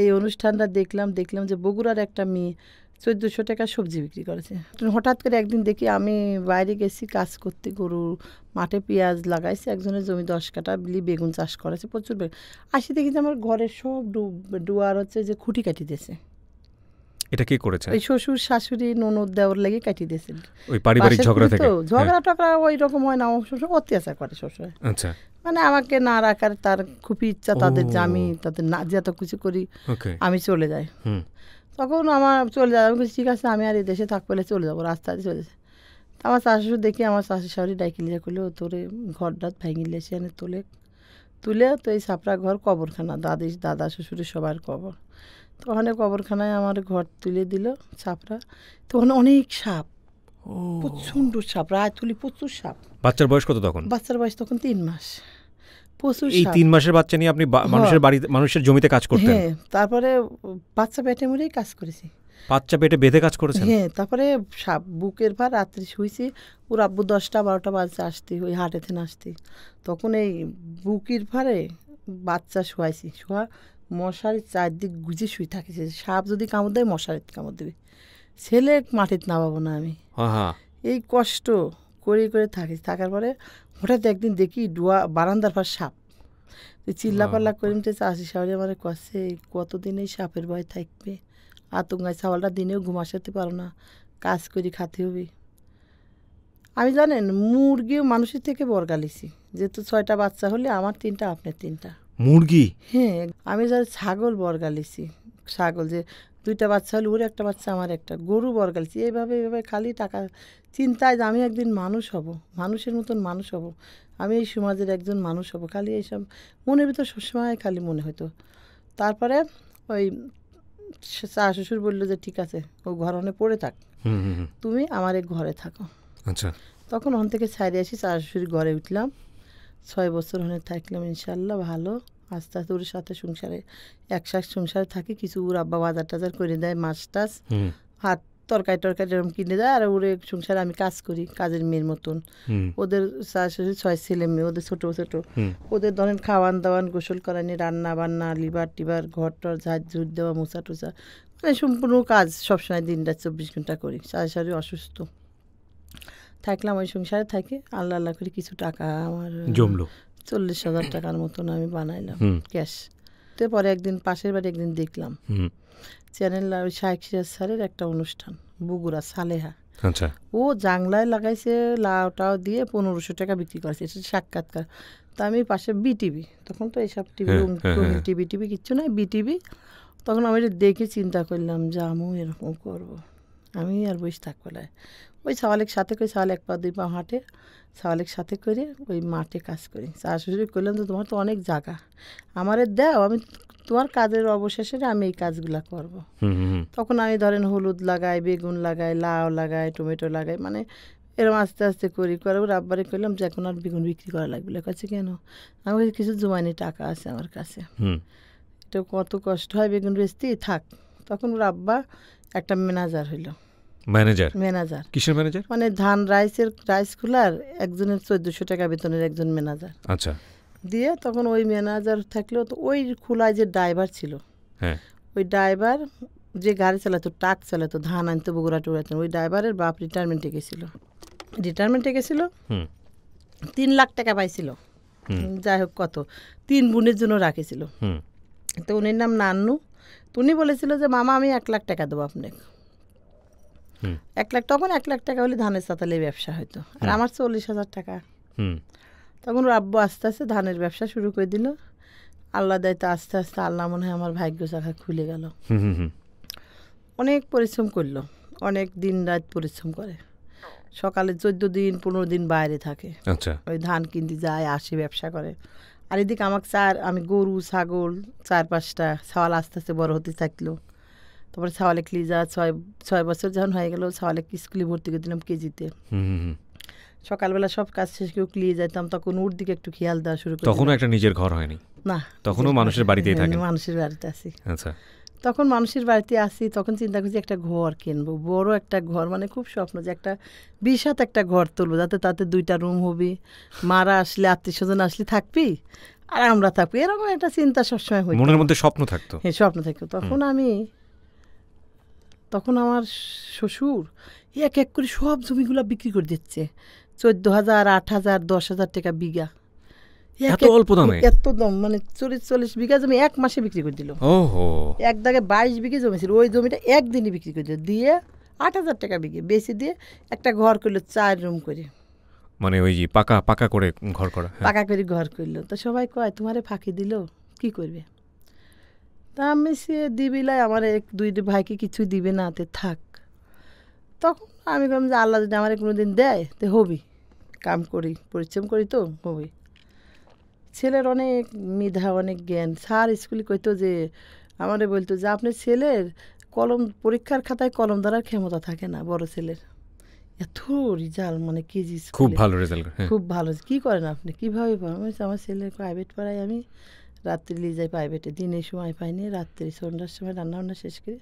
এই অনুষ্ঠানটা দেখলাম দেখলাম যে বগুড়ার একটা মেয়ে চোদ্দোশো টাকা সবজি বিক্রি করেছে হঠাৎ করে একদিন দেখি আমি বাইরে গেছি কাজ করতে গরু মাঠে পেঁয়াজ লাগাইছি একজনের জমি দশ কাটা বিলি বেগুন চাষ করেছে প্রচুর বেগুন আসি দেখি যে আমার ঘরের সব ডুয়ার হচ্ছে যে খুঁটি কাটি দিয়েছে এটা কি করেছে ওই শ্বশুর শাশুড়ি ননদ দেওয়ার লেগে কাটি দিয়েছে ওই পারিবারিক ঝগড়া থেকে হ্যাঁ। ঝগড়া টগড়া ওই রকম হয় না শ্বশুর অত্যাচার করে শ্বশুর আচ্ছা মানে আমাকে না রাখার তার খুবই ইচ্ছা তাদের যে আমি তাদের না যত কিছু করি আমি চলে যাই তখন আমার চলে যাবে আমি ঠিক আছে আমি আর এই দেশে থাকতে চলে যাবো রাস্তাতে চলে যাবে আমার শাশুড়ি দেখি আমার শাশুড়ি শাশুড়ি ডাইকিলিয়া করলে ও তোরে ঘর ডাত ভাঙিলে এনে তোলে তুলে তো এই সাপড়া ঘর কবরখানা দাদি দাদা শ্বশুরের সবার কবর তো ওখানে কবরখানায় আমার ঘর তুলে দিল সাপরা তো ওখানে অনেক সাপ প্রচণ্ড সাপ রায় তুলি প্রচুর সাপ বাচ্চার বয়স কত তখন বাচ্চার বয়স তখন তিন মাস প্রচুর এই তিন মাসের বাচ্চা নিয়ে আপনি হ্যাঁ। মানুষের বাড়িতে মানুষের জমিতে কাজ করতেন হ্যাঁ তারপরে বাচ্চা পেটে মুড়েই কাজ করেছি বাচ্চা পেটে বেঁধে কাজ করেছেন হ্যাঁ তারপরে বুকের ভার রাত্রি শুয়েছি ওর আব্বু দশটা বারোটা বাজে আসতে ওই হাটে থেকে আসতে তখন এই বুকের ভারে বাচ্চা শুয়াইছি শোয়া মশারি চারদিক গুজে শুয়ে থাকিছে সাপ যদি কামড় দেয় মশারিতে কামড় দেবে ছেলে মাটিতে নামাবো না আমি এই কষ্ট করে করে থাকি থাকার পরে হঠাৎ একদিন দেখি ডুয়া বারান্দার পর সাপ চিল্লা পাল্লা করে নিতে আসি সাহরি আমার কষে কতদিন এই সাপের ভয় থাকবে আতঙ্কায় সাওয়ালটা দিনেও ঘুমাসাতে পারো না কাজ করি খাতে হবে আমি জানেন মুরগি মানুষের থেকে বরগালিছি যেহেতু ছয়টা বাচ্চা হলে আমার তিনটা আপনার তিনটা মুরগি হ্যাঁ আমি যার ছাগল বরগালিছি ছাগল যে দুইটা বাচ্চা হলে ওর একটা বাচ্চা আমার একটা গরু বরগালিছি এইভাবে এইভাবে খালি টাকা চিন্তায় যে আমি একদিন মানুষ হব মানুষের মতন মানুষ হব আমি এই সমাজের একজন মানুষ হব খালি এইসব মনের ভিতর সবসময় খালি মনে হতো তারপরে ওই চা শ্বশুর বললো যে ঠিক আছে ও ঘরনে পড়ে থাক তুমি আমার এক ঘরে থাকো আচ্ছা তখন ওখান থেকে ছাড়ে আসি চা শ্বশুর ঘরে উঠলাম ছয় বছর ওখানে থাকলাম ইনশাল্লাহ ভালো আস্তে আস্তে ওর সাথে সংসারে একসাথে সংসারে থাকি কিছু ওর আব্বা বাজার টাজার করে দেয় মাছ টাছ হাট তরকারি টরকারি এরকম কিনে দেয় আর ওরে সংসারে আমি কাজ করি কাজের মেয়ের মতন ওদের শাশুড়ি ছয় ছেলে মেয়ে ওদের ছোট ছোট ওদের ধরেন খাওয়ান দাওয়ান গোসল করানি রান্না বান্না লিভার টিভার ঘর টর ঝাঁট ঝুট দেওয়া মোছা টোছা মানে সম্পূর্ণ কাজ সবসময় দিন রাত চব্বিশ ঘন্টা করি শাশুড়ি অসুস্থ থাকলাম ওই সংসারে থাকে আল্লাহ আল্লাহ করে কিছু টাকা আমার জমলো চল্লিশ হাজার টাকার মতন আমি বানাইলাম ক্যাশ তো পরে একদিন পাশের বাড়ি একদিন দেখলাম চ্যানেল শাহেক সিরাজ স্যারের একটা অনুষ্ঠান বগুড়া সালেহা আচ্ছা ও জাংলায় লাগাইছে লাউ লাউটাও দিয়ে পনেরোশো টাকা বিক্রি করেছে এটা সাক্ষাৎকার তা আমি পাশে বিটিভি তখন তো এইসব টিভি হ্যাঁ, হ্যাঁ, হ্যাঁ। টিভি টিভি কিচ্ছু নাই বিটিভি তখন আমি দেখে চিন্তা করলাম যে আমিও এরকম করব। আমি আর বসে থাকবো না ওই সাওয়ালেক সাথে করে সওয়াল এক পা দুই পা হাঁটে সাওয়ালেক সাথে করে ওই মাঠে কাজ করি শাশুড়ি করলাম তো তোমার তো অনেক জায়গা আমার দাও আমি তোমার কাজের অবশেষে আমি এই কাজগুলো করব। তখন আমি ধরেন হলুদ লাগাই বেগুন লাগাই লাউ লাগাই টমেটো লাগাই মানে এরকম আস্তে আস্তে করি করে রাব্বারে করলাম যে এখন আর বেগুন বিক্রি করা লাগবে কাছে কেন আমার কাছে কিছু জমানি টাকা আছে আমার কাছে এটা কত কষ্ট হয় বেগুন বেচতে থাক তখন রাব্বা একটা ম্যানেজার হইলো ম্যানেজার ম্যানেজার কিসের ম্যানেজার মানে ধান রাইসের রাইস কুলার একজনের চোদ্দশো টাকা বেতনের একজন ম্যানেজার আচ্ছা দিয়ে তখন ওই ম্যানেজার থাকলেও তো ওই খোলায় যে ড্রাইভার ছিল হ্যাঁ। ওই ড্রাইভার যে গাড়ি চালাতো ট্রাক চালাতো ধান আনতো বগুড়া টুকরা ওই ড্রাইভারের বাপ রিটায়ারমেন্টে গেছিলো রিটায়ারমেন্টে গেছিল তিন লাখ টাকা পাইছিল যাই হোক কত তিন বোনের জন্য রাখেছিল তো উনির নাম নান্নু তো উনি বলেছিল যে মামা আমি এক লাখ টাকা দেবো আপনাকে এক লাখ তখন এক লাখ টাকা হলে ধানের সাতালে ব্যবসা হয়তো আর আমার চল্লিশ হাজার টাকা তখন ওর আব্বু আস্তে আস্তে ধানের ব্যবসা শুরু করে দিল আল্লাহ দায়িত্ব আস্তে আস্তে আল্লাহ মনে হয় আমার ভাগ্য চাখা খুলে গেল অনেক পরিশ্রম করলো অনেক দিন রাত পরিশ্রম করে সকালে চোদ্দ দিন পনেরো দিন বাইরে থাকে আচ্ছা ওই ধান কিনতে যায় আসে ব্যবসা করে আর এদিকে আমাকে চার আমি গরু ছাগল চার পাঁচটা ছাওয়াল আস্তে আস্তে বড় হতে থাকলো তারপরে ছাওয়ালে ক্লিজা ছয় ছয় বছর যখন হয়ে গেল ছাওয়ালে স্কুলে ভর্তি করে দিলাম কেজিতে সকালবেলা সব কাজ শেষ কেউ ক্লিয়ে যাইতাম তখন ওর দিকে একটু খেয়াল দেওয়া শুরু করি তখনও একটা নিজের ঘর হয়নি না তখনও মানুষের বাড়িতেই থাকি মানুষের বাড়িতে আছি আচ্ছা তখন মানুষের বাড়িতে আসি তখন চিন্তা করছি একটা ঘর কিনবো বড় একটা ঘর মানে খুব স্বপ্ন যে একটা বিশাত একটা ঘর তুলবো যাতে তাতে দুইটা রুম হবে মারা আসলে আত্মীয় স্বজন আসলে থাকবি আর আমরা থাকবো এরকম একটা চিন্তা সবসময় হয় মনের মধ্যে স্বপ্ন থাকতো হ্যাঁ স্বপ্ন থাকতো তখন আমি তখন আমার শ্বশুর এক এক করে সব জমিগুলো বিক্রি করে দিচ্ছে চোদ্দ হাজার আট হাজার দশ হাজার টাকা বিঘা এত অল্প দামে এত দাম মানে চল্লিশ চল্লিশ বিঘা জমি এক মাসে বিক্রি করে দিল এক দাগে বাইশ বিঘে জমি ছিল ওই জমিটা একদিনে বিক্রি করে দিল দিয়ে আট হাজার টাকা বিঘে বেশি দিয়ে একটা ঘর করলো চার রুম করে মানে ওই যে পাকা পাকা করে ঘর করা হ্যাঁ। পাকা করে ঘর করলো তো সবাই কয় তোমারে ফাঁকি দিল কি করবে তা আমি সে দিবিলাই আমার এক দুই ভাইকে কিছু দিবে না তে থাক তখন আমি বললাম যে আল্লাহ যদি আমার কোনো দিন দেয় তো হবি কাম করি পরিশ্রম করি তো খুবই ছেলের অনেক মেধা অনেক জ্ঞান স্যার স্কুলে কইতো যে আমারে বলতো যে আপনার ছেলের কলম পরীক্ষার খাতায় কলম ধরার ক্ষমতা থাকে না বড় ছেলের এত রেজাল্ট মানে কেজি খুব ভালো রেজাল্ট হ্যাঁ। খুব ভালো কি করেন আপনি কীভাবে পড়ান আমার ছেলে প্রাইভেট পড়াই আমি রাত্রি নিয়ে যাই প্রাইভেটে দিনে সময় পাইনি রাত্রি সন্ধ্যার সময় রান্না বান্না শেষ করে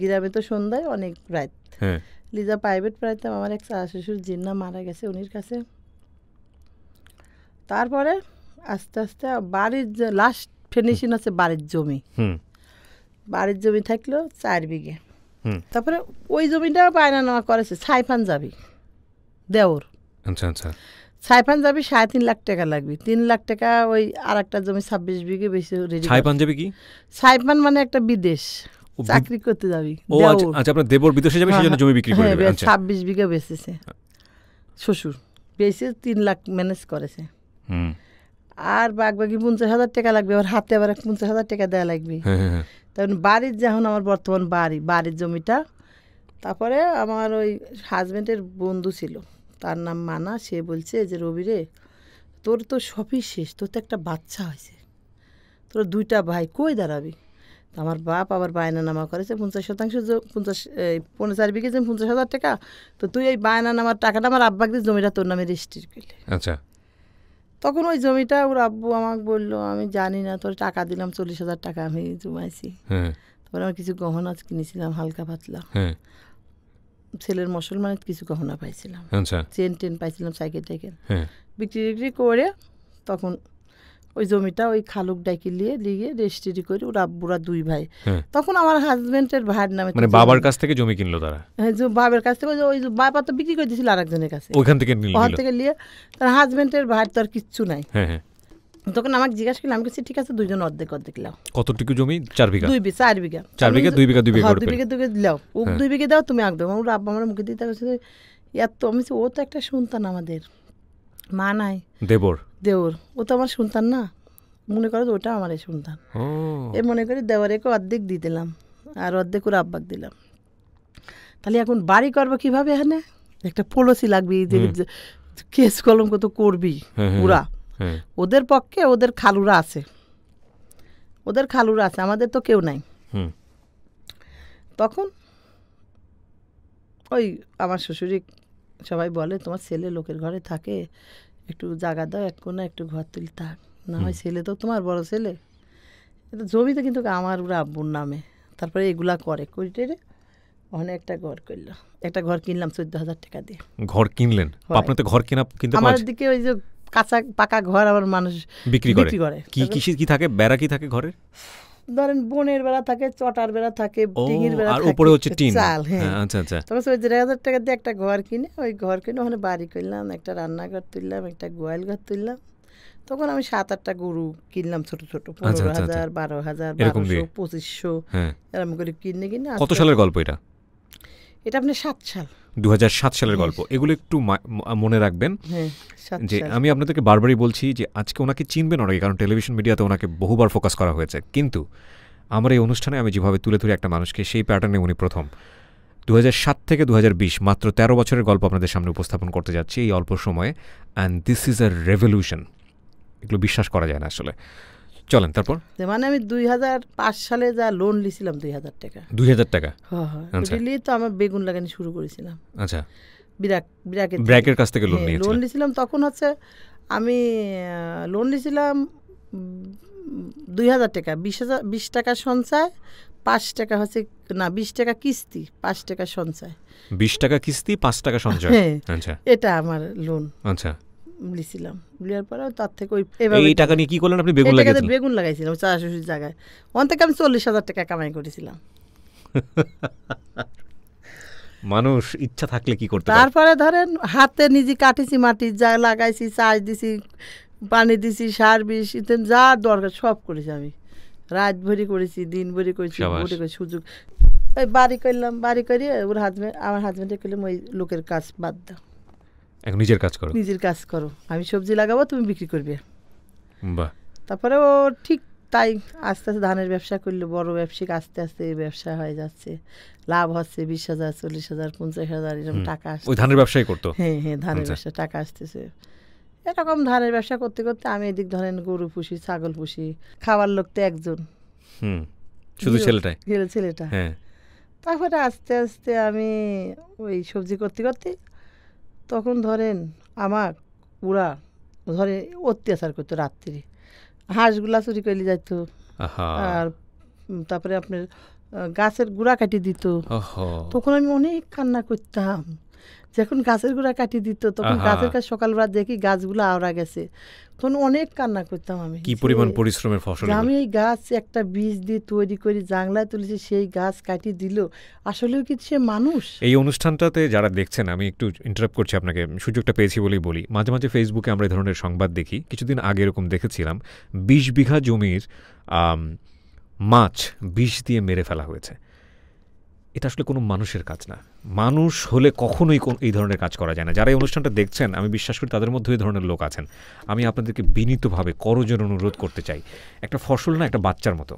গ্রামে তো সন্ধ্যায় অনেক রাত হ্যাঁ। লিজা প্রাইভেট পড়াইতাম আমার এক চা শ্বশুর জিন্না মারা গেছে উনির কাছে তারপরে আস্তে আস্তে বাড়ির লাস্ট ফিনিশিং আছে বাড়ির জমি বাড়ির জমি থাকলো চার বিঘে তারপরে ওই জমিটা বায়না নেওয়া করেছে সাইফান যাবি দেওর আচ্ছা আচ্ছা সাইফান যাবি সাড়ে তিন লাখ টাকা লাগবে তিন লাখ টাকা ওই আর একটা জমি ছাব্বিশ বিঘে বেশি রেডি সাইফান যাবি কি সাইফান মানে একটা বিদেশ চাকরি করতে যাবি ও আচ্ছা, আচ্ছা আপনার দেবর বিদেশে যাবে হ্যাঁ, জমি বিক্রি করে হ্যাঁ, আচ্ছা। ছাব্বিশ বিঘে বেচেছে শ্বশুর বেশি তিন লাখ ম্যানেজ করেছে আর বাকি পঞ্চাশ হাজার টাকা লাগবে আবার হাতে আবার পঞ্চাশ হাজার টাকা দেওয়া লাগবে হ্যাঁ, হ্যাঁ, হ্যাঁ। তখন বাড়ির যখন আমার বর্তমান বাড়ি বাড়ির জমিটা তারপরে আমার ওই হাজব্যান্ডের বন্ধু ছিল তার নাম মানা সে বলছে যে রবি রে তোর তো সবই শেষ তোর তো একটা বাচ্চা হয়েছে তোর দুইটা ভাই কই দাঁড়াবি আমার বাপ আবার বায়না নামা করেছে পঞ্চাশ শতাংশ পঞ্চাশ এই পনেরো চার বিঘে যে পঞ্চাশ হাজার টাকা তো তুই এই বায়না নামার টাকাটা আমার আব্বাকে দিয়ে জমিটা তোর নামে রেজিস্ট্রি করলি আচ্ছা তখন ওই জমিটা ওর আব্বু আমাকে বললো আমি জানি না তোর টাকা দিলাম চল্লিশ হাজার টাকা আমি জমাইছি হ্যাঁ। তারপরে আমি কিছু গহনা কিনেছিলাম হালকা পাতলা হ্যাঁ। ছেলের মুসলমানের কিছু গহনা পাইছিলাম আচ্ছা। চেন টেন পাইছিলাম সাইকেল টাইকেল হ্যাঁ। বিক্রি টিক্রি করে তখন ওই জমিটা ওই খালুক ডাকি লিয়ে লিয়ে রেজিস্ট্রি করে ওর আব্বুরা দুই ভাই হ্যাঁ। তখন আমার হাজবেন্ডের ভাইয়ের নামে মানে বাবার কাছ থেকে জমি কিনলো তারা হ্যাঁ বাবার কাছ থেকে ওই বাবা তো বিক্রি করে দিয়েছিল আরেকজনের কাছে ওখান থেকে ওখান থেকে নিয়ে তার হাজবেন্ডের ভাইয়ের তো আর কিচ্ছু নাই হ্যাঁ, হ্যাঁ। তখন আমাকে জিজ্ঞাসা করলাম আমি ঠিক আছে দুইজন অর্ধেক অর্ধেক লাও কতটুকু জমি চার বিঘা দুই বিঘা চার বিঘা চার বিঘা দুই বিঘা দুই বিঘা হ্যাঁ, দুই বিঘা দুই বিঘা লাও ও দুই বিঘা দাও তুমি আঁকবে আমার আব্বা আমার মুখে দিতে এত আমি ও তো একটা সন্তান আমাদের মা নাই দেবর দেবর ও তো আমার সন্তান না মনে করো ওটা আমার সন্তান এ মনে করি দেওয়ারেকে অর্ধেক দিয়ে দিলাম আর অর্ধেক ওর আব্বাক দিলাম তাহলে এখন বাড়ি করবো কিভাবে এখানে একটা পলসি লাগবে যে কেস কলম কত করবি হ্যাঁ, হ্যাঁ, পুরা হ্যাঁ, ওদের পক্ষে ওদের খালুরা আছে ওদের খালুরা আছে আমাদের তো কেউ নাই তখন ওই আমার শ্বশুরি সবাই বলে তোমার ছেলে লোকের ঘরে থাকে একটু জায়গা দাও এক কোনো একটু ঘর তুলি থাক না হয় ছেলে তো তোমার বড় ছেলে এটা জমিতে কিন্তু আমার ওরা আব্বুর নামে তারপরে এগুলা করে করে একটা ঘর করলো একটা ঘর কিনলাম চোদ্দ হাজার টাকা দিয়ে ঘর কিনলেন আপনার তো ঘর কেনা কিন্তু আমার দিকে ওই যে কাঁচা পাকা ঘর আবার মানুষ বিক্রি করে কি কি থাকে বেড়া কি থাকে ঘরের ধরেন বনের বেড়া থাকে চটার বেড়া থাকে ডিঙির বেড়া আর উপরে হচ্ছে টিন চাল হ্যাঁ। হ্যাঁ, আচ্ছা আচ্ছা তবে হাজার টাকা দিয়ে একটা ঘর কিনে ওই ঘর কিনে ওখানে বাড়ি করলাম একটা রান্নাঘর তুললাম একটা গোয়াল ঘর তুললাম তখন আমি সাত আটটা গরু কিনলাম ছোট ছোট আচ্ছা, পনেরো আচ্ছা, আচ্ছা। হাজার বারো হাজার বারোশো পঁচিশশো হ্যাঁ। এরকম করে কিনে কিনে কত সালের গল্প এটা এটা আপনার সাত সাল দু সালের গল্প এগুলো একটু মনে রাখবেন হ্যাঁ, যে আমি আপনাদেরকে বারবারই বলছি যে আজকে ওনাকে চিনবেন অনেকে কারণ টেলিভিশন মিডিয়াতে ওনাকে বহুবার ফোকাস করা হয়েছে কিন্তু আমার এই অনুষ্ঠানে আমি যেভাবে তুলে ধরে একটা মানুষকে সেই প্যাটার্নে উনি প্রথম দু থেকে দু মাত্র ১৩ বছরের গল্প আপনাদের সামনে উপস্থাপন করতে যাচ্ছি এই অল্প সময়ে and this is a revolution এগুলো বিশ্বাস করা যায় না আসলে চলেন তারপর মানে আমি দুই হাজার পাঁচ সালে যা লোন নিয়েছিলাম দুই হাজার টাকা দুই হাজার টাকা হ্যাঁ, হ্যাঁ। আচ্ছা। তো আমার বেগুন লাগানি শুরু করেছিলাম আচ্ছা বিরাক বিরাকের ব্র্যাকের কাছ থেকে লোন নিয়ে লোন নিয়েছিলাম তখন হচ্ছে আমি লোন নিয়েছিলাম দুই হাজার টাকা বিশ হাজার বিশ টাকা সঞ্চয় পাঁচ টাকা হচ্ছে না বিশ টাকা কিস্তি পাঁচ টাকা সঞ্চয় বিশ টাকা কিস্তি পাঁচ টাকা সঞ্চয় হ্যাঁ আচ্ছা এটা আমার লোন আচ্ছা লিছিলাম লিয়ার পরে তার থেকে ওই এই টাকা নিয়ে কি করলেন আপনি বেগুন লাগাইছিলেন বেগুন লাগাইছিলাম চাষাশুষির জায়গায় ওখান থেকে আমি চল্লিশ হাজার টাকা কামাই করেছিলাম মানুষ ইচ্ছা থাকলে কি করতে তারপরে ধরেন হাতে নিজে কাটিছি মাটি যা লাগাইছি চাষ দিছি পানি দিছি সার বিষ ইত্যাদি যা দরকার সব করেছি আমি রাত ভরি করেছি দিন ভরি করেছি ভরি করেছি সুযোগ ওই বাড়ি করলাম বাড়ি করে ওর হাজব্যান্ড আমার হাজব্যান্ডে করলাম ওই লোকের কাজ বাদ দাও এখন নিজের কাজ করো নিজের কাজ করো আমি সবজি লাগাবো তুমি বিক্রি করবে বাহ তারপরে ও ঠিক তাই আস্তে আস্তে ধানের ব্যবসা করলে বড় ব্যবসায়িক আস্তে আস্তে এই ব্যবসা হয়ে যাচ্ছে লাভ হচ্ছে বিশ হাজার চল্লিশ হাজার পঞ্চাশ হাজার এরকম টাকা আসছে ওই ধানের ব্যবসায় করতো হ্যাঁ হ্যাঁ ধানের আচ্ছা। ব্যবসা টাকা আসতেছে এরকম ধানের ব্যবসা করতে করতে আমি এদিক ধরেন গরু পুষি ছাগল পুষি খাওয়ার লোক তো একজন হুম শুধু ছেলেটাই ছেলেটা হ্যাঁ তারপরে আস্তে আস্তে আমি ওই সবজি করতে করতে তখন ধরেন আমার ওরা ধরে অত্যাচার করতো রাত্রি হাঁসগুলা চুরি করে যাইত আর তারপরে আপনার গাছের গুড়া কাটি দিত তখন আমি অনেক কান্না করতাম যখন গাছের গোড়া কাটি দিত তখন গাছের কাছে সকালবেলা দেখি গাছগুলো আওড়া গেছে তখন অনেক কান্না করতাম আমি কি পরিমাণ পরিশ্রমের ফসল আমি এই গাছ একটা বীজ দিয়ে তৈরি করে জাংলায় তুলেছি সেই গাছ কাটি দিল আসলেও কি সে মানুষ এই অনুষ্ঠানটাতে যারা দেখছেন আমি একটু ইন্টারাপ্ট করছি আপনাকে সুযোগটা পেয়েছি বলেই বলি মাঝে মাঝে ফেসবুকে আমরা এই ধরনের সংবাদ দেখি কিছুদিন আগে এরকম দেখেছিলাম বিশ বিঘা জমির মাছ বিষ দিয়ে মেরে ফেলা হয়েছে এটা আসলে কোনো মানুষের কাজ না মানুষ হলে কখনোই কোন এই ধরনের কাজ করা যায় না যারা এই অনুষ্ঠানটা দেখছেন আমি বিশ্বাস করি তাদের মধ্যে এই ধরনের লোক আছেন আমি আপনাদেরকে বিনীতভাবে করজোর অনুরোধ করতে চাই একটা ফসল না একটা বাচ্চার মতো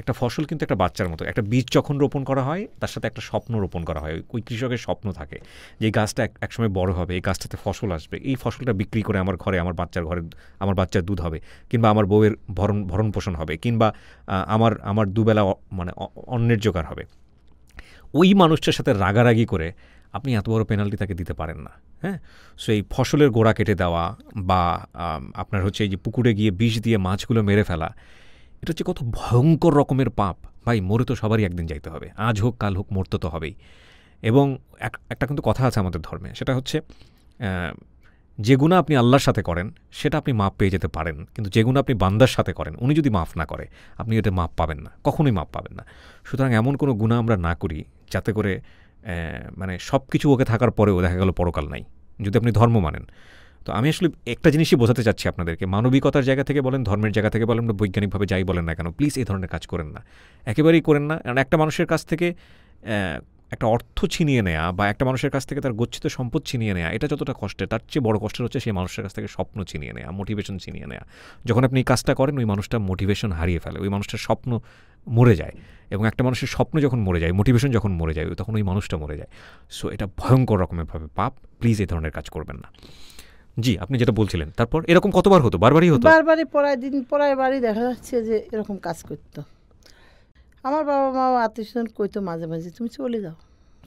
একটা ফসল কিন্তু একটা বাচ্চার মতো একটা বীজ যখন রোপণ করা হয় তার সাথে একটা স্বপ্ন রোপণ করা হয় ওই কৃষকের স্বপ্ন থাকে যে এই গাছটা একসময় বড় হবে এই গাছটাতে ফসল আসবে এই ফসলটা বিক্রি করে আমার ঘরে আমার বাচ্চার ঘরে আমার বাচ্চার দুধ হবে কিংবা আমার বউয়ের ভরণ ভরণ পোষণ হবে কিংবা আমার আমার দুবেলা মানে অন্যের জোগাড় হবে ওই মানুষটার সাথে রাগারাগি করে আপনি এত বড় পেনাল্টি তাকে দিতে পারেন না হ্যাঁ সো এই ফসলের গোড়া কেটে দেওয়া বা আপনার হচ্ছে এই যে পুকুরে গিয়ে বিষ দিয়ে মাছগুলো মেরে ফেলা এটা হচ্ছে কত ভয়ঙ্কর রকমের পাপ ভাই মরে তো সবারই একদিন যাইতে হবে আজ হোক কাল হোক মরতে তো হবেই এবং একটা কিন্তু কথা আছে আমাদের ধর্মে সেটা হচ্ছে যে গুণা আপনি আল্লাহর সাথে করেন সেটা আপনি মাপ পেয়ে যেতে পারেন কিন্তু যে গুণা আপনি বান্দার সাথে করেন উনি যদি মাফ না করে আপনি এটা মাপ পাবেন না কখনোই মাপ পাবেন না সুতরাং এমন কোনো গুণা আমরা না করি যাতে করে মানে সব কিছু ওকে থাকার পরেও দেখা গেল পরকাল নাই যদি আপনি ধর্ম মানেন তো আমি আসলে একটা জিনিসই বোঝাতে চাচ্ছি আপনাদেরকে মানবিকতার জায়গা থেকে বলেন ধর্মের জায়গা থেকে বলেন বৈজ্ঞানিকভাবে যাই বলেন না কেন প্লিজ এই ধরনের কাজ করেন না একেবারেই করেন না কারণ একটা মানুষের কাছ থেকে একটা অর্থ ছিনিয়ে নেয়া বা একটা মানুষের কাছ থেকে তার গচ্ছিত সম্পদ ছিনিয়ে নেয়া এটা যতটা কষ্টের তার চেয়ে বড় কষ্টের হচ্ছে সেই মানুষের কাছ থেকে স্বপ্ন ছিনিয়ে নেয়া মোটিভেশন ছিনিয়ে নেয়া যখন আপনি এই কাজটা করেন ওই মানুষটা মোটিভেশন হারিয়ে ফেলে ওই মানুষটার স্বপ্ন মরে যায় এবং একটা মানুষের স্বপ্ন যখন মরে যায় মোটিভেশন যখন মরে যায় তখন ওই মানুষটা মরে যায় সো এটা ভয়ঙ্কর রকমেরভাবে পাপ প্লিজ এই ধরনের কাজ করবেন না জি আপনি যেটা বলছিলেন তারপর এরকম কতবার হতো বারবারই হতো বারবারই পড়ায় দিন পড়ায় বাড়ি দেখা যাচ্ছে যে এরকম কাজ করতো আমার বাবা মা আত্মীয়স্বজন কইতো মাঝে মাঝে তুমি চলে যাও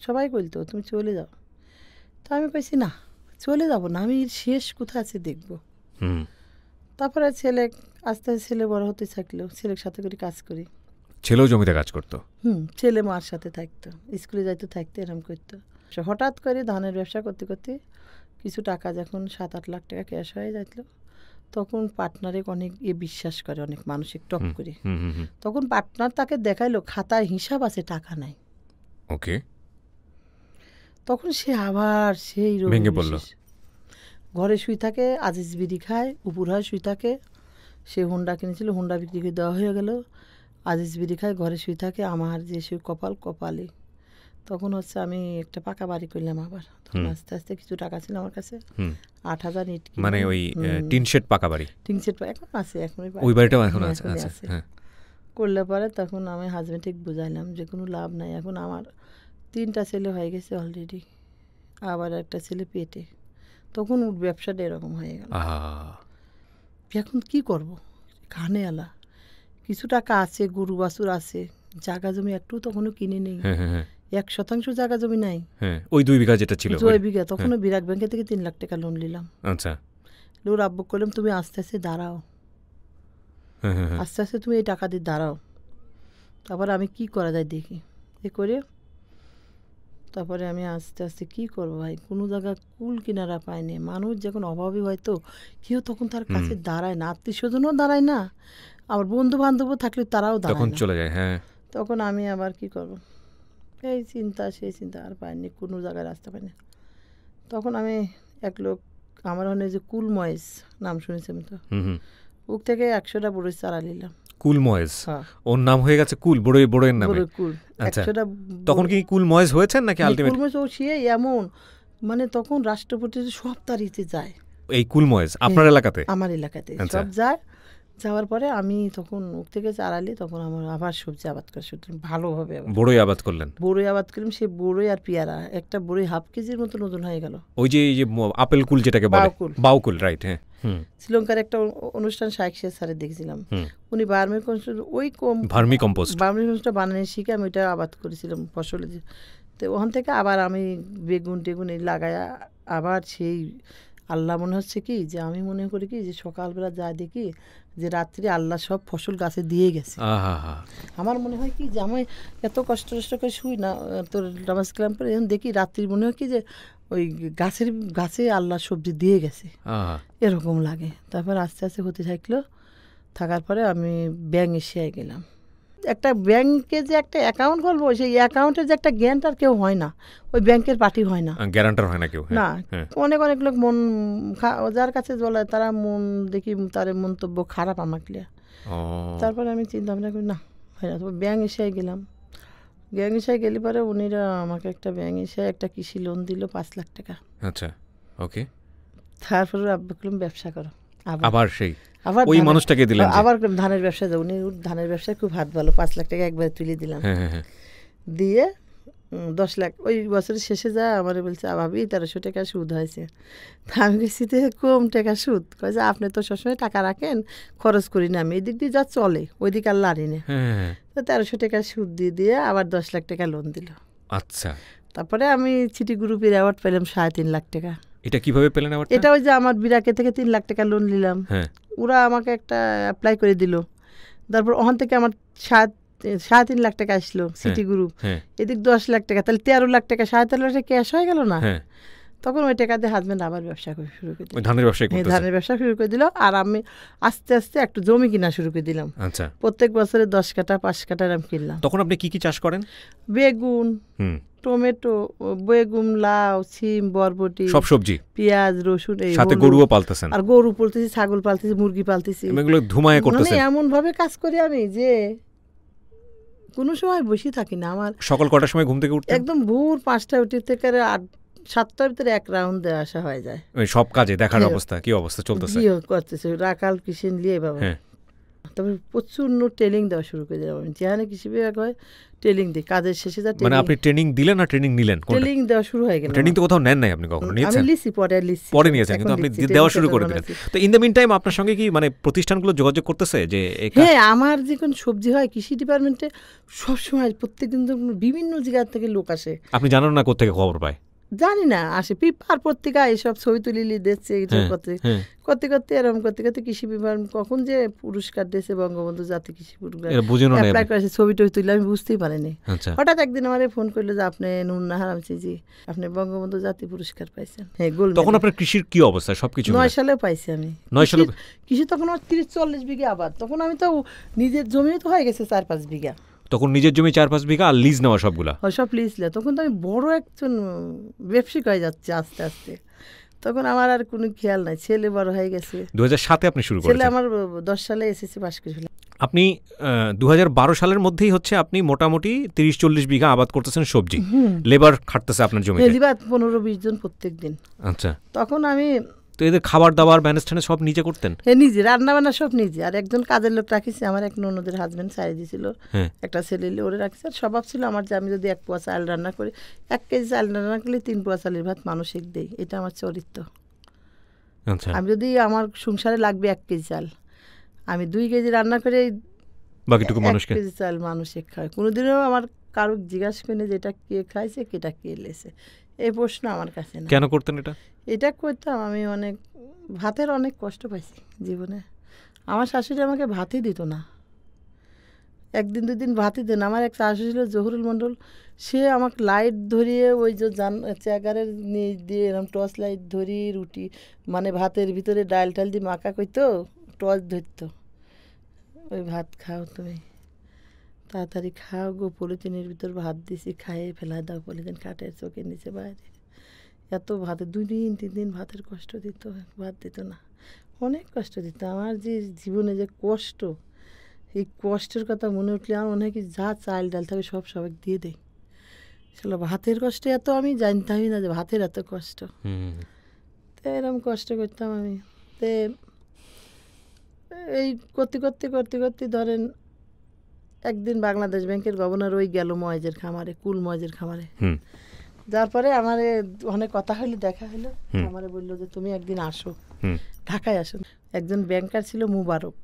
সবাই কইতো তুমি চলে যাও তো আমি পাইছি না চলে যাব না আমি শেষ কোথায় আছে দেখব তারপরে ছেলে আস্তে আস্তে ছেলে বড় হতে থাকলো ছেলের সাথে করে কাজ করি ছেলেও জমিতে কাজ করতো হুম ছেলে মার সাথে থাকতো স্কুলে যাইতো থাকতো এরম করতো হঠাৎ করে ধানের ব্যবসা করতে করতে কিছু টাকা যখন সাত আট লাখ টাকা ক্যাশ হয়ে যাইতো তখন পার্টনারে অনেক এ বিশ্বাস করে অনেক মানসিক টপ করে তখন পার্টনার তাকে দেখাইলো খাতার হিসাব আছে টাকা নাই ওকে তখন সে আবার সেই ভেঙে পড়লো ঘরে শুই থাকে আজিজ বিড়ি খায় উপর হয় শুই থাকে সে হুন্ডা কিনেছিল হুন্ডা বিক্রি করে দেওয়া হয়ে গেল আজিজ বিড়ি খায় ঘরে শুই থাকে আমার যে সে কপাল কপালে তখন হচ্ছে আমি একটা পাকা বাড়ি করলাম আবার তখন আস্তে আস্তে কিছু টাকা ছিল আমার কাছে আট হাজার ইট মানে ওই টিন পাকা বাড়ি টিন এখন আছে এখন ওই বাড়িটাও এখন হ্যাঁ, আছে আচ্ছা, হ্যাঁ। করলে পরে তখন আমি হাজব্যান্ডকে বুঝাইলাম যে কোনো লাভ নাই এখন আমার তিনটা ছেলে হয়ে গেছে অলরেডি আবার একটা ছেলে পেটে তখন ব্যবসাটা এরকম হয়ে গেল এখন কি করব কানে আলা কিছু টাকা আছে গরু বাছুর আছে জায়গা জমি একটু তখনও কিনে নেই হ্যাঁ, এক শতাংশ জায়গা জমি নাই হ্যাঁ ওই দুই বিঘা যেটা ছিল দুই বিঘা হ্যাঁ। তখন বিরাট ব্যাংকে থেকে তিন লাখ টাকা লোন নিলাম আচ্ছা লোন আব্বু করলাম তুমি আস্তে আস্তে দাঁড়াও হ্যাঁ, হ্যাঁ, আস্তে আস্তে তুমি এই টাকা দিয়ে দাঁড়াও তারপরে আমি কি করা যায় দেখি এ করে তারপরে আমি আস্তে আস্তে কি করবো ভাই কোনো জায়গা কুল কিনারা পায়নি মানুষ যখন অভাবই হয় তো কেউ তখন তার কাছে দাঁড়ায় না আত্মীয় স্বজনও দাঁড়ায় না আবার বন্ধু বান্ধবও থাকলে তারাও দাঁড়ায় চলে যায় হ্যাঁ তখন আমি আবার কি করবো এই চিন্তা সেই চিন্তা আর পায়নি কোনো জায়গায় রাস্তা পাইনি তখন আমি এক লোক আমার মনে যে কুল ময়েস নাম শুনেছি আমি তো বুক থেকে একশোটা বড়ই চারা নিলাম কুল ময়েস হ্যাঁ। ওর নাম হয়ে গেছে কুল বড়ই বড়ইয়ের নামে কুল আচ্ছা তখন কি কুল ময়েস হয়েছেন নাকি আলটিমেট কুল ময়েস ও সে এমন মানে তখন রাষ্ট্রপতি সব তারিতে যায় এই কুল ময়েস আপনার এলাকাতে আমার এলাকাতে আচ্ছা। সব যায় যাওয়ার পরে আমি তখন ওর থেকে চারালি তখন আমার আবার সবজি আবাদ করা শুরু ভালোভাবে বড়ই আবাদ করলেন বড়ই আবাদ করলাম সে বড়ই আর পেয়ারা একটা বড়ই হাফ কেজির মতো নতুন হয়ে গেল ওই যে এই যে আপেল কুল যেটাকে বলে বাউকুল রাইট হ্যাঁ শ্রীলঙ্কার একটা অনুষ্ঠান শাহেক শেখ স্যারের দেখছিলাম উনি ভার্মি কম্পোস্ট ওই কম ভার্মি কম্পোস্ট ভার্মি কম্পোস্টটা বানানো শিখে আমি ওইটা আবাদ করেছিলাম ফসল তো ওখান থেকে আবার আমি বেগুন টেগুন লাগায়া আবার সেই আল্লাহ মনে হচ্ছে কি যে আমি মনে করি কি যে সকালবেলা যা দেখি যে রাত্রি আল্লাহ সব ফসল গাছে দিয়ে গেছে আমার মনে হয় কি যে আমি এত কষ্ট টষ্ট করে শুই না তোর নামাজ কালাম পরে দেখি রাত্রি মনে হয় কি যে ওই গাছের গাছে আল্লাহ সবজি দিয়ে গেছে এরকম লাগে তারপর আস্তে আস্তে হতে থাকলো থাকার পরে আমি ব্যাঙ এশিয়ায় গেলাম একটা ব্যাংকে যে একটা অ্যাকাউন্ট খুলবো সেই অ্যাকাউন্টে যে একটা গ্যারান্টার কেউ হয় না ওই ব্যাংকের পার্টি হয় না গ্যারান্টার হয় না কেউ হ্যাঁ, না হ্যাঁ। অনেক অনেক লোক মন যার কাছে বলে তারা মন দেখি তার মন্তব্য খারাপ আমাকে তারপরে আমি চিন্তা ভাবনা করি না হয় না তারপর ব্যাংক এসে গেলাম ব্যাংক এসে গেলে পরে উনিরা আমাকে একটা ব্যাংক এসে একটা কৃষি লোন দিল পাঁচ লাখ টাকা আচ্ছা ওকে তারপরে আব্বা করলাম ব্যবসা করো আবার সেই আবার ওই মানুষটাকে দিলেন আবার ধানের ব্যবসা উনি ধানের ব্যবসায় খুব হাত ভালো পাঁচ লাখ টাকা একবার তুলে দিলাম হ্যাঁ, হ্যাঁ, হ্যাঁ। দিয়ে দশ লাখ ওই বছরের শেষে যা আমার বলছে ভাবি তেরোশো টাকা সুদ হয়েছে তা আমি গেছি তো কম টাকা সুদ কয় যে আপনি তো সবসময় টাকা রাখেন খরচ করি না আমি এদিক দিয়ে যা চলে ওইদিকে আর লারি না তো তেরোশো টাকা সুদ দিয়ে দিয়ে আবার দশ লাখ টাকা লোন দিল আচ্ছা তারপরে আমি চিটি গ্রুপের অ্যাওয়ার্ড পেলাম সাড়ে তিন লাখ টাকা এটা কিভাবে পেলেন আমার এটা ওই যে আমার বিরাকে থেকে তিন লাখ টাকা লোন নিলাম হ্যাঁ। ওরা আমাকে একটা অ্যাপ্লাই করে দিল তারপর ওখান থেকে আমার সাত সাড়ে তিন লাখ টাকা আসলো সিটি হ্যাঁ। গ্রুপ হ্যাঁ। এদিক দশ লাখ টাকা তাহলে তেরো লাখ টাকা সাড়ে তেরো লাখ টাকা ক্যাশ হয়ে গেল না তখন ওই টাকা দিয়ে হাজব্যান্ড আবার ব্যবসা শুরু করে দিল ধানের ব্যবসা হ্যাঁ, ধানের ব্যবসা শুরু করে দিল আর আমি আস্তে আস্তে একটু জমি কিনা শুরু করে দিলাম আচ্ছা প্রত্যেক বছরে দশ কাটা পাঁচ কাটা আমি কিনলাম তখন আপনি কি কি চাষ করেন বেগুন টমেটো বেগুন লাউ সিম বরবটি সব সবজি পেঁয়াজ রসুন এই সাথে গরুও পালতেছেন আর গরু পালতেছি ছাগল পালতেছি মুরগি পালতেছি এগুলো ধুমায় মানে করতেছেন মানে এমন ভাবে কাজ করি আমি যে কোনো সময় বসে থাকি না আমার সকাল কটার সময় ঘুম থেকে উঠতে একদম ভোর পাঁচটা উঠে থেকে আর সাতটার ভিতরে এক রাউন্ডে আসা হয়ে যায় ওই সব কাজে দেখার অবস্থা কি অবস্থা চলতেছে বিয়ে করতেছে রাকাল কিষেন লিয়ে বাবা তবে প্রচুর ট্রেনিং দেওয়া শুরু করে দিলাম আমি যেখানে কৃষি বিভাগ হয় ট্রেনিং দিই কাজের শেষে যা মানে আপনি ট্রেনিং দিলেন না ট্রেনিং নিলেন ট্রেনিং দেওয়া শুরু হয়ে গেল ট্রেনিং তো কোথাও নেন নাই আপনি কখনো নিয়েছেন আমি লিসি পরে লিসি পরে নিয়েছেন কিন্তু আপনি দেওয়া শুরু করে দিলেন তো ইন দ্য মিন টাইম আপনার সঙ্গে কি মানে প্রতিষ্ঠানগুলো যোগাযোগ করতেছে যে হ্যাঁ আমার যে কোন সবজি হয় কৃষি ডিপার্টমেন্টে সবসময় প্রত্যেকদিন বিভিন্ন জায়গা থেকে লোক আসে আপনি জানেন না কোথা থেকে খবর পায় জানি না আসে পিপার পত্রিকা এইসব ছবি তুলিলি দেখছে হ্যাঁ, হ্যাঁ। করতে করতে করতে এরকম করতে করতে কৃষি বিভাগ কখন যে পুরস্কার দিয়েছে বঙ্গবন্ধু জাতি কৃষি পুরস্কার ছবি টবি তুললে আমি বুঝতেই পারিনি আচ্ছা। হঠাৎ একদিন আমার ফোন করলো যে আপনি নুন নাহার আমি জি আপনি বঙ্গবন্ধু জাতি পুরস্কার পাইছেন হ্যাঁ গোল তখন আপনার কৃষির কি অবস্থা সবকিছু নয় সালে পাইছি আমি নয় সালে কৃষি তখন আমার তিরিশ চল্লিশ বিঘা আবার তখন আমি তো নিজের জমিও তো হয়ে গেছে চার পাঁচ বিঘা তখন নিজের জমি চার পাঁচ বিঘা আর লিজ নেওয়া সবগুলা সব লিজ নেওয়া তখন তো আমি বড় একজন ব্যবসায়িক হয়ে যাচ্ছে আস্তে আস্তে তখন আমার আর কোনো খেয়াল নাই ছেলে বড় হয়ে গেছে দু সাতে আপনি শুরু ছেলে আমার দশ সালে এসএসসি পাশ করেছিলাম আপনি দু সালের মধ্যেই হচ্ছে আপনি মোটামুটি তিরিশ চল্লিশ বিঘা আবাদ করতেছেন সবজি লেবার খাটতেছে আপনার জমি লেবার পনেরো বিশ জন প্রত্যেক দিন আচ্ছা তখন আমি তো এদের খাবার দাবার ম্যানেজ সব নিজে করতেন নিজে রান্না বান্না সব নিজে আর একজন কাজের লোক রাখিছে আমার এক ননদের হাজবেন্ড সারি দিয়েছিল একটা ছেলে ওরে রাখিস আর স্বভাব ছিল আমার যে আমি যদি এক পোয়া চাল রান্না করি এক কেজি চাল রান্না করলে তিন পোয়া চালের ভাত মানসিক দেই এটা আমার চরিত্র আচ্ছা। আমি যদি আমার সংসারে লাগবে এক কেজি চাল আমি দুই কেজি রান্না করে বাকিটুকু মানুষকে কেজি চাল মানুষে খায় কোনোদিনও আমার কারো জিজ্ঞাসা করে যে এটা কে খাইছে কেটা কে লেছে এই প্রশ্ন আমার কাছে কেন করতেন এটা এটা করতাম আমি অনেক ভাতের অনেক কষ্ট পাইছি জীবনে আমার শাশুড়ি আমাকে ভাতই দিত না একদিন দুদিন ভাতই দেন আমার এক শাশুড়ি ছিল জহুরুল মণ্ডল সে আমাকে লাইট ধরিয়ে ওই যে জান চেকারের নিয়ে দিয়ে এরকম টর্চ লাইট ধরি রুটি মানে ভাতের ভিতরে ডাল টাল দিয়ে মাখা করতো টর্চ ধরতো ওই ভাত খাও তুমি তাড়াতাড়ি খাও গো পলিথিনের ভিতর ভাত দিছি খাইয়ে ফেলা দাও পলিথিন খাটের চোখের নিচে বাইরে এত ভাতে দুই দিন তিন দিন ভাতের কষ্ট দিত ভাত দিত না অনেক কষ্ট দিত আমার যে জীবনে যে কষ্ট এই কষ্টের কথা মনে উঠলে আমার মনে হয় যা চাল ডাল থাকে সব সবাই দিয়ে দেয় আসলে ভাতের কষ্ট এত আমি জানতামই না যে ভাতের এত কষ্ট তো এরকম কষ্ট করতাম আমি তে এই করতে করতে করতে করতে ধরেন একদিন বাংলাদেশ ব্যাংকের গভর্নর ওই গেল ময়েজের খামারে কুল ময়েজের খামারে যার পরে আমার অনেক কথা হইলো দেখা হইলো আমার বললো যে তুমি একদিন আসো ঢাকায় আসো একজন ব্যাংকার ছিল মুবারক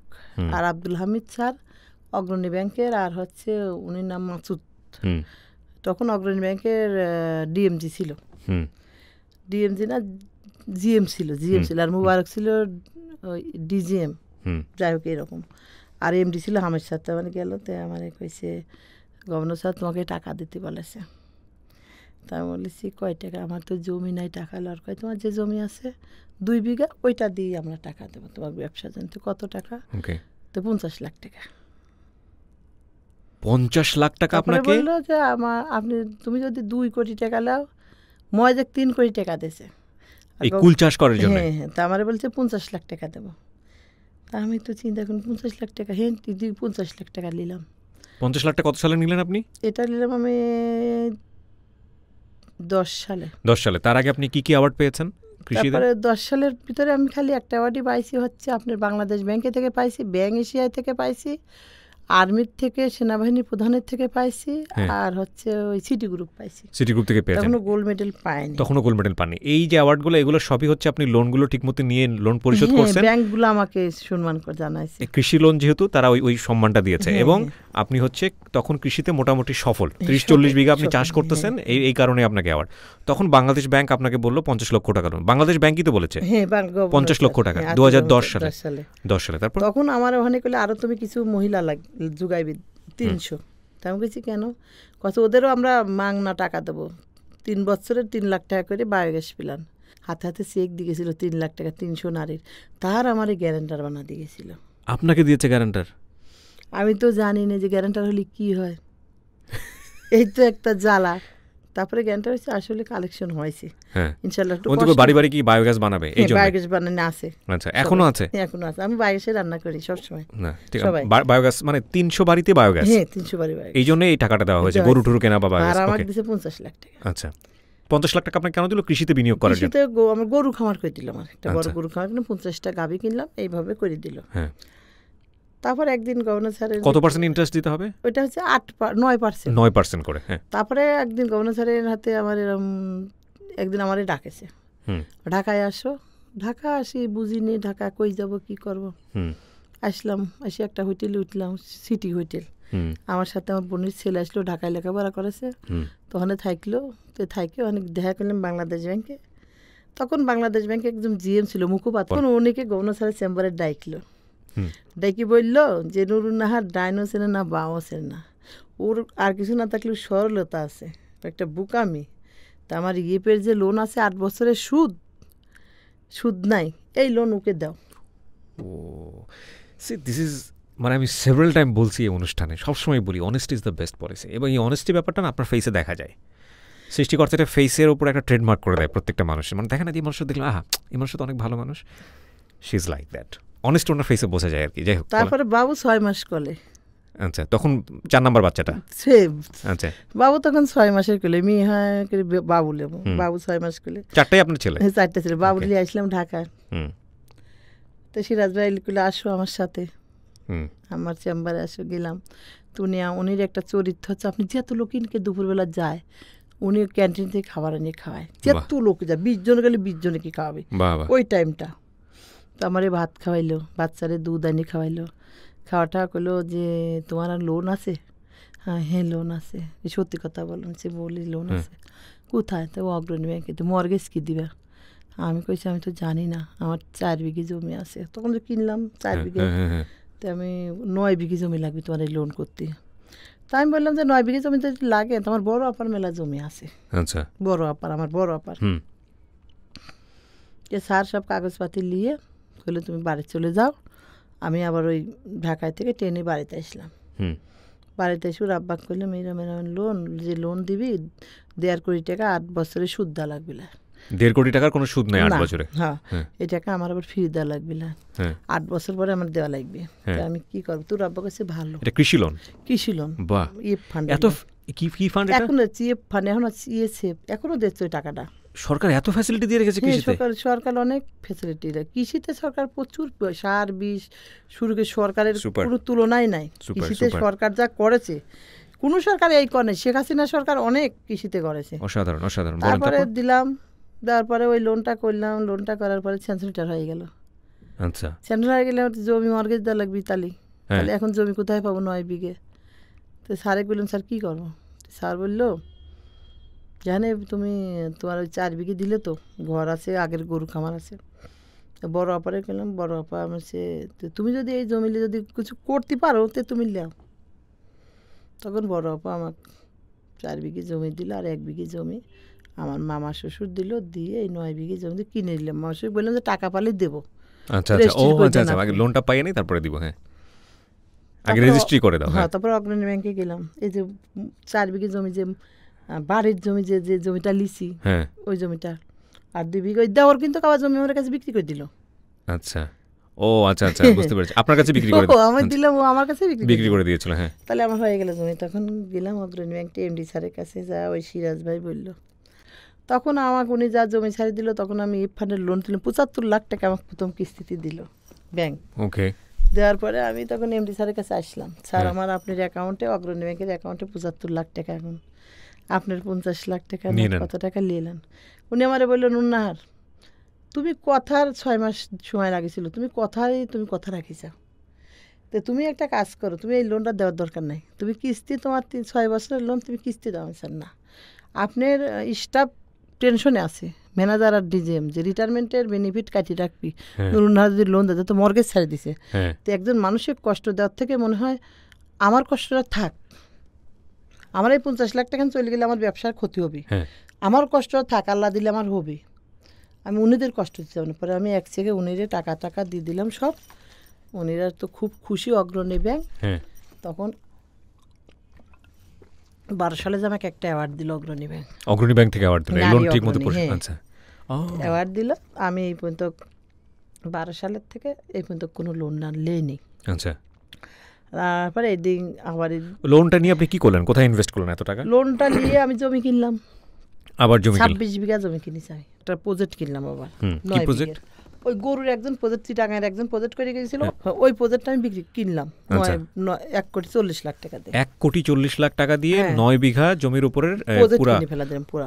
আর আব্দুল হামিদ স্যার অগ্রণী ব্যাংকের আর হচ্ছে উনির নাম মাসুদ তখন অগ্রণী ব্যাংকের ডিএমজি ছিল ডিএমজি না জিএম ছিল জিএম ছিল আর মুবারক ছিল ডিজিএম যাই হোক এরকম আর এমডি ছিল হামের সাথে মানে গেল তো আমার কইছে গভর্নর সাহেব তোমাকে টাকা দিতে বলেছে তা আমি বলেছি কয় টাকা আমার তো জমি নাই টাকা লড় কয় তোমার যে জমি আছে দুই বিঘা ওইটা দিয়ে আমরা টাকা দেবো তোমার ব্যবসার জন্য কত টাকা তো পঞ্চাশ লাখ টাকা পঞ্চাশ লাখ টাকা আপনাকে বললো যে আমার আপনি তুমি যদি দুই কোটি টাকা লাও ময় যে তিন কোটি টাকা দিয়েছে কুল চাষ করার জন্য হ্যাঁ হ্যাঁ তা আমার বলছে পঞ্চাশ লাখ টাকা দেবো তা আমি তো চিন্তা করি পঞ্চাশ লাখ টাকা হ্যাঁ দিদি পঞ্চাশ লাখ টাকা নিলাম পঞ্চাশ লাখ টাকা কত সালে নিলেন আপনি এটা নিলাম আমি দশ সালে দশ সালে তার আগে আপনি কি কি অ্যাওয়ার্ড পেয়েছেন তারপরে দশ সালের ভিতরে আমি খালি একটা অ্যাওয়ার্ডই পাইছি হচ্ছে আপনার বাংলাদেশ ব্যাংকে থেকে পাইছি ব্যাংক এশিয়ায় থেকে পাইছি আর্মির থেকে সেনাবাহিনী প্রধানের থেকে পাইছি হ্যাঁ। আর হচ্ছে ওই সিটি গ্রুপ পাইছি সিটি গ্রুপ থেকে পেয়েছেন তখনও গোল্ড মেডেল পাইনি তখনও গোল্ড মেডেল পাননি এই যে অ্যাওয়ার্ডগুলো এগুলো সবই হচ্ছে আপনি লোনগুলো ঠিকমতো নিয়ে লোন পরিশোধ হ্যাঁ, করছেন ব্যাংকগুলো আমাকে সম্মান করে জানাইছে কৃষি লোন যেহেতু তারা ওই ওই সম্মানটা দিয়েছে হ্যাঁ, এবং আপনি হচ্ছে তখন কৃষিতে মোটামুটি সফল ত্রিশ চল্লিশ বিঘা আপনি চাষ করতেছেন এই এই কারণে আপনাকে অ্যাওয়ার্ড তখন বাংলাদেশ ব্যাংক আপনাকে বললো পঞ্চাশ লক্ষ টাকা লোন বাংলাদেশ ব্যাংকই তো বলেছে হ্যাঁ, পঞ্চাশ লক্ষ টাকা হ্যাঁ, দু হাজার দশ সালে দশ সালে তারপর তখন আমার ওখানে করলে আরও তুমি কিছু মহিলা লাগ যোগাইবি তিনশো তেমন কিছু কেন কত ওদেরও আমরা মাং না টাকা দেবো তিন বছরের তিন লাখ টাকা করে বায়োগ্যাস পেলাম হাতে হাতে চেক দিয়ে গেছিলো তিন লাখ টাকা তিনশো নারীর তার আমার গ্যারেন্টার বানা দিয়েছিল আপনাকে দিয়েছে গ্যারেন্টার আমি তো জানি না যে গ্যারান্টার হলে কি হয় এই তো একটা জ্বালা তারপরে গ্যারান্টার হচ্ছে আসলে কালেকশন হয়েছে হ্যাঁ। ইনশাআল্লাহ একটু বাড়ি বাড়ি কি বায়োগ্যাস বানাবে এই হ্যাঁ, জন্য বায়োগ্যাস বানানো আছে আচ্ছা এখনো আছে হ্যাঁ, এখনো আছে আমি বায়োগ্যাসে রান্না করি সব সময় না ঠিক আছে বায়োগ্যাস মানে 300 বাড়িতে বায়োগ্যাস হ্যাঁ 300 বাড়ি বাড়ি এই জন্য এই টাকাটা দেওয়া হয়েছে গরু টুরু কেনা বা বায়োগ্যাস আর আমাকে দিয়েছে 50 লাখ টাকা আচ্ছা পঞ্চাশ লাখ টাকা আপনাকে কেন দিল কৃষিতে বিনিয়োগ করার জন্য আমার গরু খামার করে দিলাম একটা বড় আচ্ছা। গরু খামার পঞ্চাশটা গাভি কিনলাম এইভাবে করে দিল হ্যাঁ তারপর একদিন গভর্নর স্যারের কত পার্সেন্ট ইন্টারেস্ট দিতে হবে ওইটা হচ্ছে আট নয় পার্সেন্ট নয় পার্সেন্ট করে হ্যাঁ তারপরে একদিন গভর্নর স্যারের হাতে আমার এরম একদিন আমারে ডাকেছে ঢাকায় আসো ঢাকা আসি বুঝিনি ঢাকা কই যাব কি করব আসলাম এসে একটা হোটেলে উঠলাম সিটি হোটেল আমার সাথে আমার বোনের ছেলে আসলো ঢাকায় লেখাপড়া করেছে তো ওখানে থাকলো তো থাকে অনেক দেখা করলাম বাংলাদেশ ব্যাংকে তখন বাংলাদেশ ব্যাংকে একদম জিএম ছিল মুখপাত্র উনিকে গভর্নর স্যারের চেম্বারে হুম ডেকে বলল যে নাহার ডাইনো চেনে না বাও চেনে না ওর আর কিছু না থাকলে সরলতা আছে একটা বুকামি তা আমার ইয়েপের যে লোন আছে আট বছরের সুদ সুদ নাই এই লোন ওকে দাও ও দিস ইজ মানে আমি সেভারেল টাইম বলছি এই অনুষ্ঠানে সবসময় বলি honest is the best policy এবং এই অনেস্টি ব্যাপারটা না আপনার ফেসে দেখা যায় সৃষ্টিকর্তাটা ফেসের ওপর একটা ট্রেডমার্ক করে দেয় প্রত্যেকটা মানুষের মানে দেখেন না এই মানুষটা দেখলাম আহা এই মানুষটা তো অনেক ভালো মানুষ she is like that honest ওনার ফেসে বোঝা যায় আর কি যাই হোক তারপরে বাবু ছয় মাস কলে আচ্ছা তখন চার নাম্বার বাচ্চাটা সেম আচ্ছা বাবু তখন ছয় মাসের কলে মেয়ে হয় বাবু লেবো বাবু ছয় মাস কোলে চারটাই আপনার ছেলে হ্যাঁ, চারটে ছেলে বাবু নিয়ে আসলাম ঢাকা তো সিরাজ ভাই কোলে আসো আমার সাথে হুম আমার চেম্বারে আসো গেলাম তুমি উনির একটা চরিত্র হচ্ছে আপনি যত লোকিনকে দুপুরবেলা যায় উনি ক্যান্টিন থেকে খাবার এনে খাওয়ায় যেত লোক যায় বিশ জন গেলে বিশ জনে কি খাওয়াবে ওই টাইমটা তো আমারে ভাত খাওয়াইলো বাচ্চারে দুধ আনি খাওয়াইলো খাওয়া টাওয়া করলো যে তোমার আর লোন আছে হ্যাঁ হ্যাঁ লোন আছে সত্যি কথা বলুন সে বলি লোন আছে কোথায় তো অগ্রণী ব্যাংকে তো মর্গেজ কী দিবে আমি কইছি আমি তো জানি না আমার চার বিঘে জমি আছে তখন তো কিনলাম চার হ্যাঁ, বিঘে হ্যাঁ, হ্যাঁ, তো আমি নয় বিঘে জমি লাগবে তোমার এই লোন করতে তা আমি বললাম যে নয় বিঘে জমি যদি লাগে তোমার বড় আপার মেলা জমি আছে আচ্ছা বড় আপার আমার বড় আপার স্যার সব কাগজপাতি নিয়ে বলে তুমি বাড়ি চলে যাও আমি আবার ওই ঢাকায় থেকে ট্রেনে বাড়িতে আসলাম বাড়িতে এসে ওর আব্বাক করলাম মেয়েরা মেয়েরা লোন যে লোন দিবি দেড় কোটি টাকা আট বছরে সুদ দেওয়া লাগবে দেড় কোটি টাকার কোনো সুদ নাই আট বছরে হ্যাঁ।, হ্যাঁ এই টাকা আমার আবার ফিরে দেওয়া লাগবে না হ্যাঁ। আট বছর পরে আমার দেওয়া লাগবে হ্যাঁ। আমি কি করবো তোর আব্বা কাছে ভালো এটা কৃষি লোন কৃষি লোন বাহ e এত কি কি ফান্ড এখন চিএফ ফান্ড এখন সেফ এখনো e e দিচ্ছে ওই টাকাটা সরকার এত ফ্যাসিলিটি দিয়ে রেখেছে সরকার সরকার অনেক ফ্যাসিলিটি দেয় কৃষিতে সরকার প্রচুর সার বিষ শুরুকে সরকারের কোনো তুলনায় নাই কৃষিতে সরকার যা করেছে কোনো সরকার এই করে শেখ হাসিনা সরকার অনেক কৃষিতে করেছে অসাধারণ অসাধারণ তারপরে দিলাম তারপরে ওই লোনটা করলাম লোনটা করার পরে সেন্সিটার হয়ে গেল আচ্ছা সেন্সিটার হয়ে গেলে জমি মর্গেজ দেওয়া লাগবে তালি হ্যাঁ। তাহলে এখন জমি কোথায় পাবো নয় বিঘে তো স্যারে বললাম স্যার কী করবো স্যার বললো জানে তুমি তোমার ওই চার বিঘে দিলে তো ঘর আছে আগের গরু খামার আছে বড় অপারে গেলাম বড় আপা আমি সে তুমি যদি এই জমিলে যদি কিছু করতে পারো তো তুমি লাও তখন বড় অপা আমার চার বিঘে জমি দিল আর এক বিঘে জমি আমার মামা শ্বশুর দিল দিয়ে এই নয় বিঘে জমি কিনে দিলাম মামা শ্বশুর বললাম যে টাকা পালে দেবো লোনটা আচ্ছা, আচ্ছা, আচ্ছা, পাইয়ে নেই তারপরে দিব হ্যাঁ আগে রেজিস্ট্রি করে দাও হ্যাঁ, হ্যাঁ তারপর অগ্রণী ব্যাংকে গেলাম এই যে চার বিঘে জমি যে বাড়ির জমি যে যে জমিটা লিছি হ্যাঁ। ওই জমিটা আর দুই বিঘা দেওয়ার কিন্তু কাবার জমি আমার কাছে বিক্রি করে দিল আচ্ছা ও আচ্ছা আচ্ছা বুঝতে পেরেছি আপনার কাছে বিক্রি করে আমি আচ্ছা। দিলাম ও আমার কাছে বিক্রি বিক্রি করে দিয়েছিল হ্যাঁ তাহলে আমার হয়ে গেল জমি তখন গেলাম অগ্রণী ব্যাংকটি এমডি স্যারের কাছে যা ওই সিরাজ ভাই বলল তখন আমাকে উনি যা জমি ছাড়ি দিল তখন আমি ইফানের লোন তুললাম পঁচাত্তর লাখ টাকা আমাকে প্রথম কিস্তিতে দিল ব্যাংক ওকে দেওয়ার পরে আমি তখন এমডি স্যারের কাছে আসলাম স্যার হ্যাঁ। আমার আপনার অ্যাকাউন্টে অগ্রণী ব্যাংকের অ্যাকাউন্টে পঁচাত্তর লাখ টাকা এখন আপনার পঞ্চাশ লাখ টাকা কত টাকা নিলেন উনি আমারে বললেন উন্নাহার তুমি কথার ছয় মাস সময় লাগেছিল তুমি কথাই তুমি কথা রাখি যাও তো তুমি একটা কাজ করো তুমি এই লোনটা দেওয়ার দরকার নাই তুমি কিস্তি তোমার তিন ছয় বছরের লোন তুমি কিস্তি দাও স্যার না আপনার স্টাফ টেনশনে আছে ম্যানেজার আর ডিজিএম যে রিটায়ারমেন্টের বেনিফিট কাটিয়ে রাখবি ধরুন হ্যাঁ। যদি লোন দেয় তো মর্গেজ ছাড়ে দিছে হ্যাঁ। তো একজন মানুষের কষ্ট দেওয়ার থেকে মনে হয় আমার কষ্টটা থাক আমার এই পঞ্চাশ লাখ টাকা চলে গেলে আমার ব্যবসার ক্ষতি হবে হ্যাঁ। আমার কষ্ট থাক আল্লাহ দিলে আমার হবে আমি উনিদের কষ্ট দিতে পারবো পরে আমি এক থেকে উনিরে টাকা টাকা দিয়ে দিলাম সব উনিরা তো খুব খুশি অগ্রণী ব্যাংক হ্যাঁ। তখন বারো সালে যে আমাকে একটা অ্যাওয়ার্ড দিল অগ্রণী ব্যাংক অগ্রণী ব্যাংক থেকে অ্যাওয়ার্ড দিল লোন ঠিক মতো আচ্ছা অ্যাওয়ার্ড দিল আমি এই পর্যন্ত বারো সালের থেকে এই পর্যন্ত কোনো লোন না লেনি আচ্ছা তারপরে এদিন আবার লোনটা নিয়ে আপনি কি করলেন কোথায় ইনভেস্ট করলেন এত টাকা লোনটা নিয়ে আমি জমি কিনলাম আবার জমি ছাব্বিশ বিঘা জমি কিনি চাই একটা প্রজেক্ট কিনলাম আবার কি প্রজেক্ট ওই গরুর একজন প্রজেক্ট চিটাগাঁয়ের একজন প্রজেক্ট করে গিয়েছিল হ্যাঁ। ওই প্রজেক্টটা আমি বিক্রি কিনলাম আচ্ছা। এক কোটি চল্লিশ লাখ টাকা দিয়ে এক কোটি চল্লিশ লাখ টাকা দিয়ে হ্যাঁ। নয় বিঘা জমির উপরে পুরো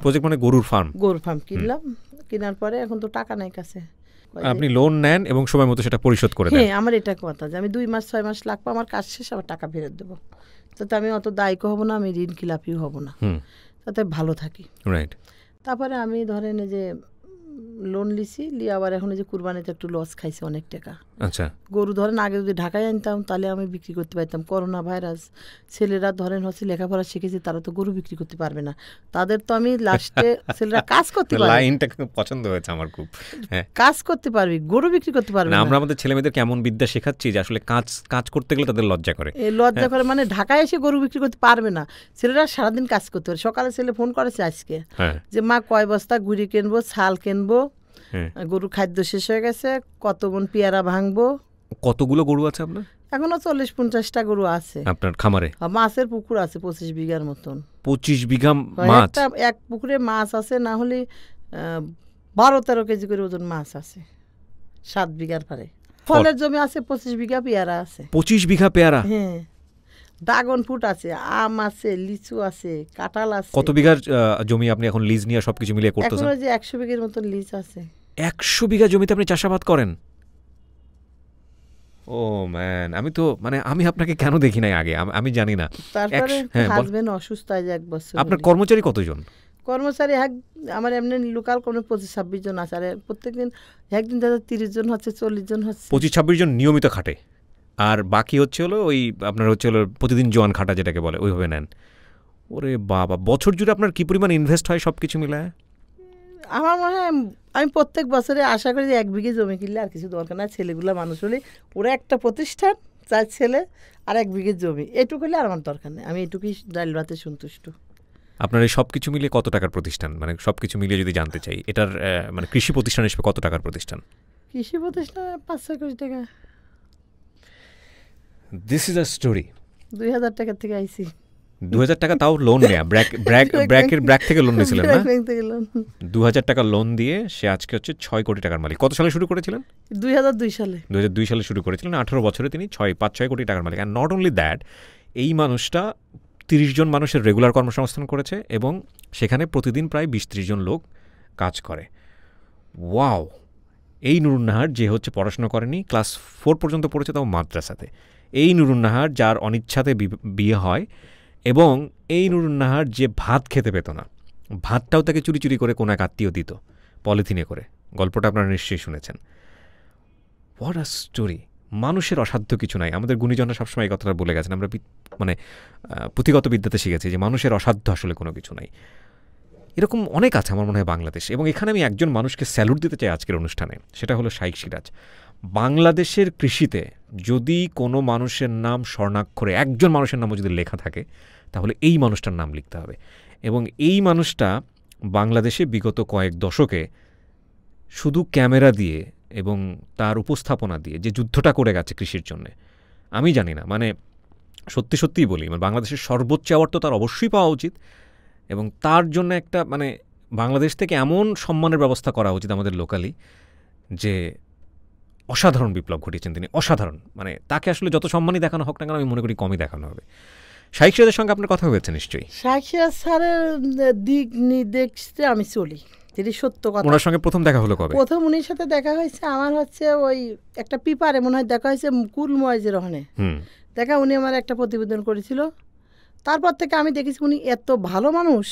প্রজেক্ট মানে গরুর ফার্ম গরুর ফার্ম কিনলাম কেনার পরে এখন তো টাকা নাই কাছে মানে আপনি লোন নেন এবং সময় মতো সেটা পরিশোধ করে হ্যাঁ, দেন হ্যাঁ আমার এটা কথা যে আমি দুই মাস ছয় মাস লাগবো আমার কাজ শেষ আমার টাকা ফেরত দেবো তাতে আমি অত দায়িক হব না আমি ঋণ খিলাপিও হব না তাতে ভালো থাকি রাইট তারপরে আমি ধরেন যে লোন লিছি লিয়ে আবার এখন যে কুরবানিতে একটু লস খাইছে অনেক টাকা আচ্ছা গরু ধরেন আগে যদি ঢাকায় আনতাম তাহলে আমি বিক্রি করতে পারতাম করোনা ভাইরাস ছেলেরা ধরেন হচ্ছে লেখাপড়া শিখেছে তারা তো গরু বিক্রি করতে পারবে না তাদের তো আমি লাস্টে ছেলেরা কাজ করতে পারবে লাইনটা পছন্দ হয়েছে আমার খুব হ্যাঁ। কাজ করতে পারবে গরু বিক্রি করতে পারবে না আমরা আমাদের মেয়েদের কেমন বিদ্যা শেখাচ্ছি যে আসলে কাজ কাজ করতে গেলে তাদের লজ্জা করে লজ্জা হ্যাঁ। করে মানে ঢাকায় এসে গরু বিক্রি করতে পারবে না ছেলেরা সারাদিন কাজ করতে পারে সকালে ছেলে ফোন করেছে আজকে হ্যাঁ। যে মা কয় বস্তা ঘুড়ি কিনবো ছাল কিনবো হ্যাঁ। গরু খাদ্য শেষ হয়ে গেছে কত মন পেয়ারা ভাঙবো কতগুলো গরু আছে আপনার এখনো চল্লিশ পঞ্চাশটা গরু আছে আপনার খামারে মাছের পুকুর আছে পঁচিশ বিঘার মতন পঁচিশ বিঘা মাছ এক পুকুরে মাছ আছে না হলে বারো তেরো কেজি করে ওজন মাছ আছে সাত বিঘার পারে ফলের জমি আছে পঁচিশ বিঘা পেয়ারা আছে পঁচিশ বিঘা পেয়ারা হ্যাঁ ড্রাগন ফ্রুট আছে আম আছে লিচু আছে কাঁঠাল আছে কত বিঘার জমি আপনি এখন লিজ নিয়ে সবকিছু মিলিয়ে করতেছেন এখন যে একশো বিঘের মতন লিজ আছে একশো বিঘা জমিতে আপনি চাষাবাদ করেন ও ম্যান আমি তো মানে আমি আপনাকে কেন দেখি নাই আগে আমি জানি না হ্যাঁ, অসুস্থ এক বছর আপনার কর্মচারী কতজন কর্মচারী এক আমার এমনি লোকাল কোনো পঁচিশ ছাব্বিশ জন আছে আর প্রত্যেকদিন একদিন যাদের তিরিশ জন হচ্ছে চল্লিশ জন হচ্ছে পঁচিশ ছাব্বিশ জন নিয়মিত খাটে আর বাকি হচ্ছে হলো ওই আপনার হচ্ছে হলো প্রতিদিন জোয়ান খাটা যেটাকে বলে ওইভাবে নেন ওরে বাবা বছর জুড়ে আপনার কী পরিমাণ ইনভেস্ট হয় সব কিছু মিলায় আমার মনে হয় আমি প্রত্যেক বছরে আশা করি যে এক বিঘে জমি কিনলে আর কিছু দরকার না ছেলেগুলো মানুষ হলে ওরা একটা প্রতিষ্ঠান চার ছেলে আর এক বিঘে জমি এটুকু হলে আর আমার দরকার নেই আমি এটুকুই ডাল ভাতে সন্তুষ্ট আপনার এই সব কিছু মিলিয়ে কত টাকার প্রতিষ্ঠান মানে সব কিছু মিলিয়ে যদি জানতে চাই এটার মানে কৃষি প্রতিষ্ঠান হিসেবে কত টাকার প্রতিষ্ঠান কৃষি প্রতিষ্ঠান পাঁচ ছয় কোটি টাকা দিস ইজ আ স্টোরি দুই হাজার টাকার থেকে আইসি দু হাজার টাকা তাও লোন নেয়া ব্র্যাক ব্র্যাকের ব্র্যাক থেকে লোন নিয়েছিলেন না দু হাজার টাকা লোন দিয়ে সে আজকে হচ্ছে ছয় কোটি টাকার মালিক কত সালে শুরু করেছিলেন দুই হাজার দুই সালে দু হাজার দুই সালে শুরু করেছিলেন আঠারো বছরে তিনি ছয় পাঁচ ছয় কোটি টাকার মালিক অ্যান্ড নট অনলি দ্যাট এই মানুষটা তিরিশ জন মানুষের রেগুলার কর্মসংস্থান করেছে এবং সেখানে প্রতিদিন প্রায় বিশ ত্রিশ জন লোক কাজ করে ওয়াও এই নুরুন্নাহার যে হচ্ছে পড়াশোনা করেনি ক্লাস ফোর পর্যন্ত পড়েছে তাও মাদ্রাসাতে এই নুরুন্নাহার যার অনিচ্ছাতে বিয়ে হয় এবং এই নুরুন্নাহার যে ভাত খেতে পেত না ভাতটাও তাকে চুরি চুরি করে কোনো এক আত্মীয় দিত পলিথিনে করে গল্পটা আপনারা নিশ্চয়ই শুনেছেন হোয়াট আ স্টোরি মানুষের অসাধ্য কিছু নাই আমাদের গুণীজনরা সবসময় এই কথাটা বলে গেছেন আমরা মানে পুঁথিগত বিদ্যাতে শিখেছি যে মানুষের অসাধ্য আসলে কোনো কিছু নাই এরকম অনেক আছে আমার মনে হয় বাংলাদেশ এবং এখানে আমি একজন মানুষকে স্যালুট দিতে চাই আজকের অনুষ্ঠানে সেটা হলো শাইক সিরাজ বাংলাদেশের কৃষিতে যদি কোনো মানুষের নাম স্বর্ণাক্ষরে একজন মানুষের নামও যদি লেখা থাকে তাহলে এই মানুষটার নাম লিখতে হবে এবং এই মানুষটা বাংলাদেশে বিগত কয়েক দশকে শুধু ক্যামেরা দিয়ে এবং তার উপস্থাপনা দিয়ে যে যুদ্ধটা করে গেছে কৃষির জন্যে আমি জানি না মানে সত্যি সত্যিই বলি মানে বাংলাদেশের সর্বোচ্চ অ্যাওয়ার্ড তো তার অবশ্যই পাওয়া উচিত এবং তার জন্য একটা মানে বাংলাদেশ থেকে এমন সম্মানের ব্যবস্থা করা উচিত আমাদের লোকালি যে অসাধারণ বিপ্লব ঘটিয়েছেন তিনি অসাধারণ মানে তাকে আসলে যত সম্মানই দেখানো হোক না কেন আমি মনে করি কমই দেখানো হবে শাইখ সঙ্গে আপনার কথা হয়েছে নিশ্চয়ই শাইখ স্যারের দিক নির্দেশে আমি চলি যেটি সত্য কথা ওনার সঙ্গে প্রথম দেখা হলো কবে প্রথম উনির সাথে দেখা হয়েছে আমার হচ্ছে ওই একটা পিপারে মনে হয় দেখা হয়েছে কুল ময়েজ রহনে দেখা উনি আমার একটা প্রতিবেদন করেছিল তারপর থেকে আমি দেখেছি উনি এত ভালো মানুষ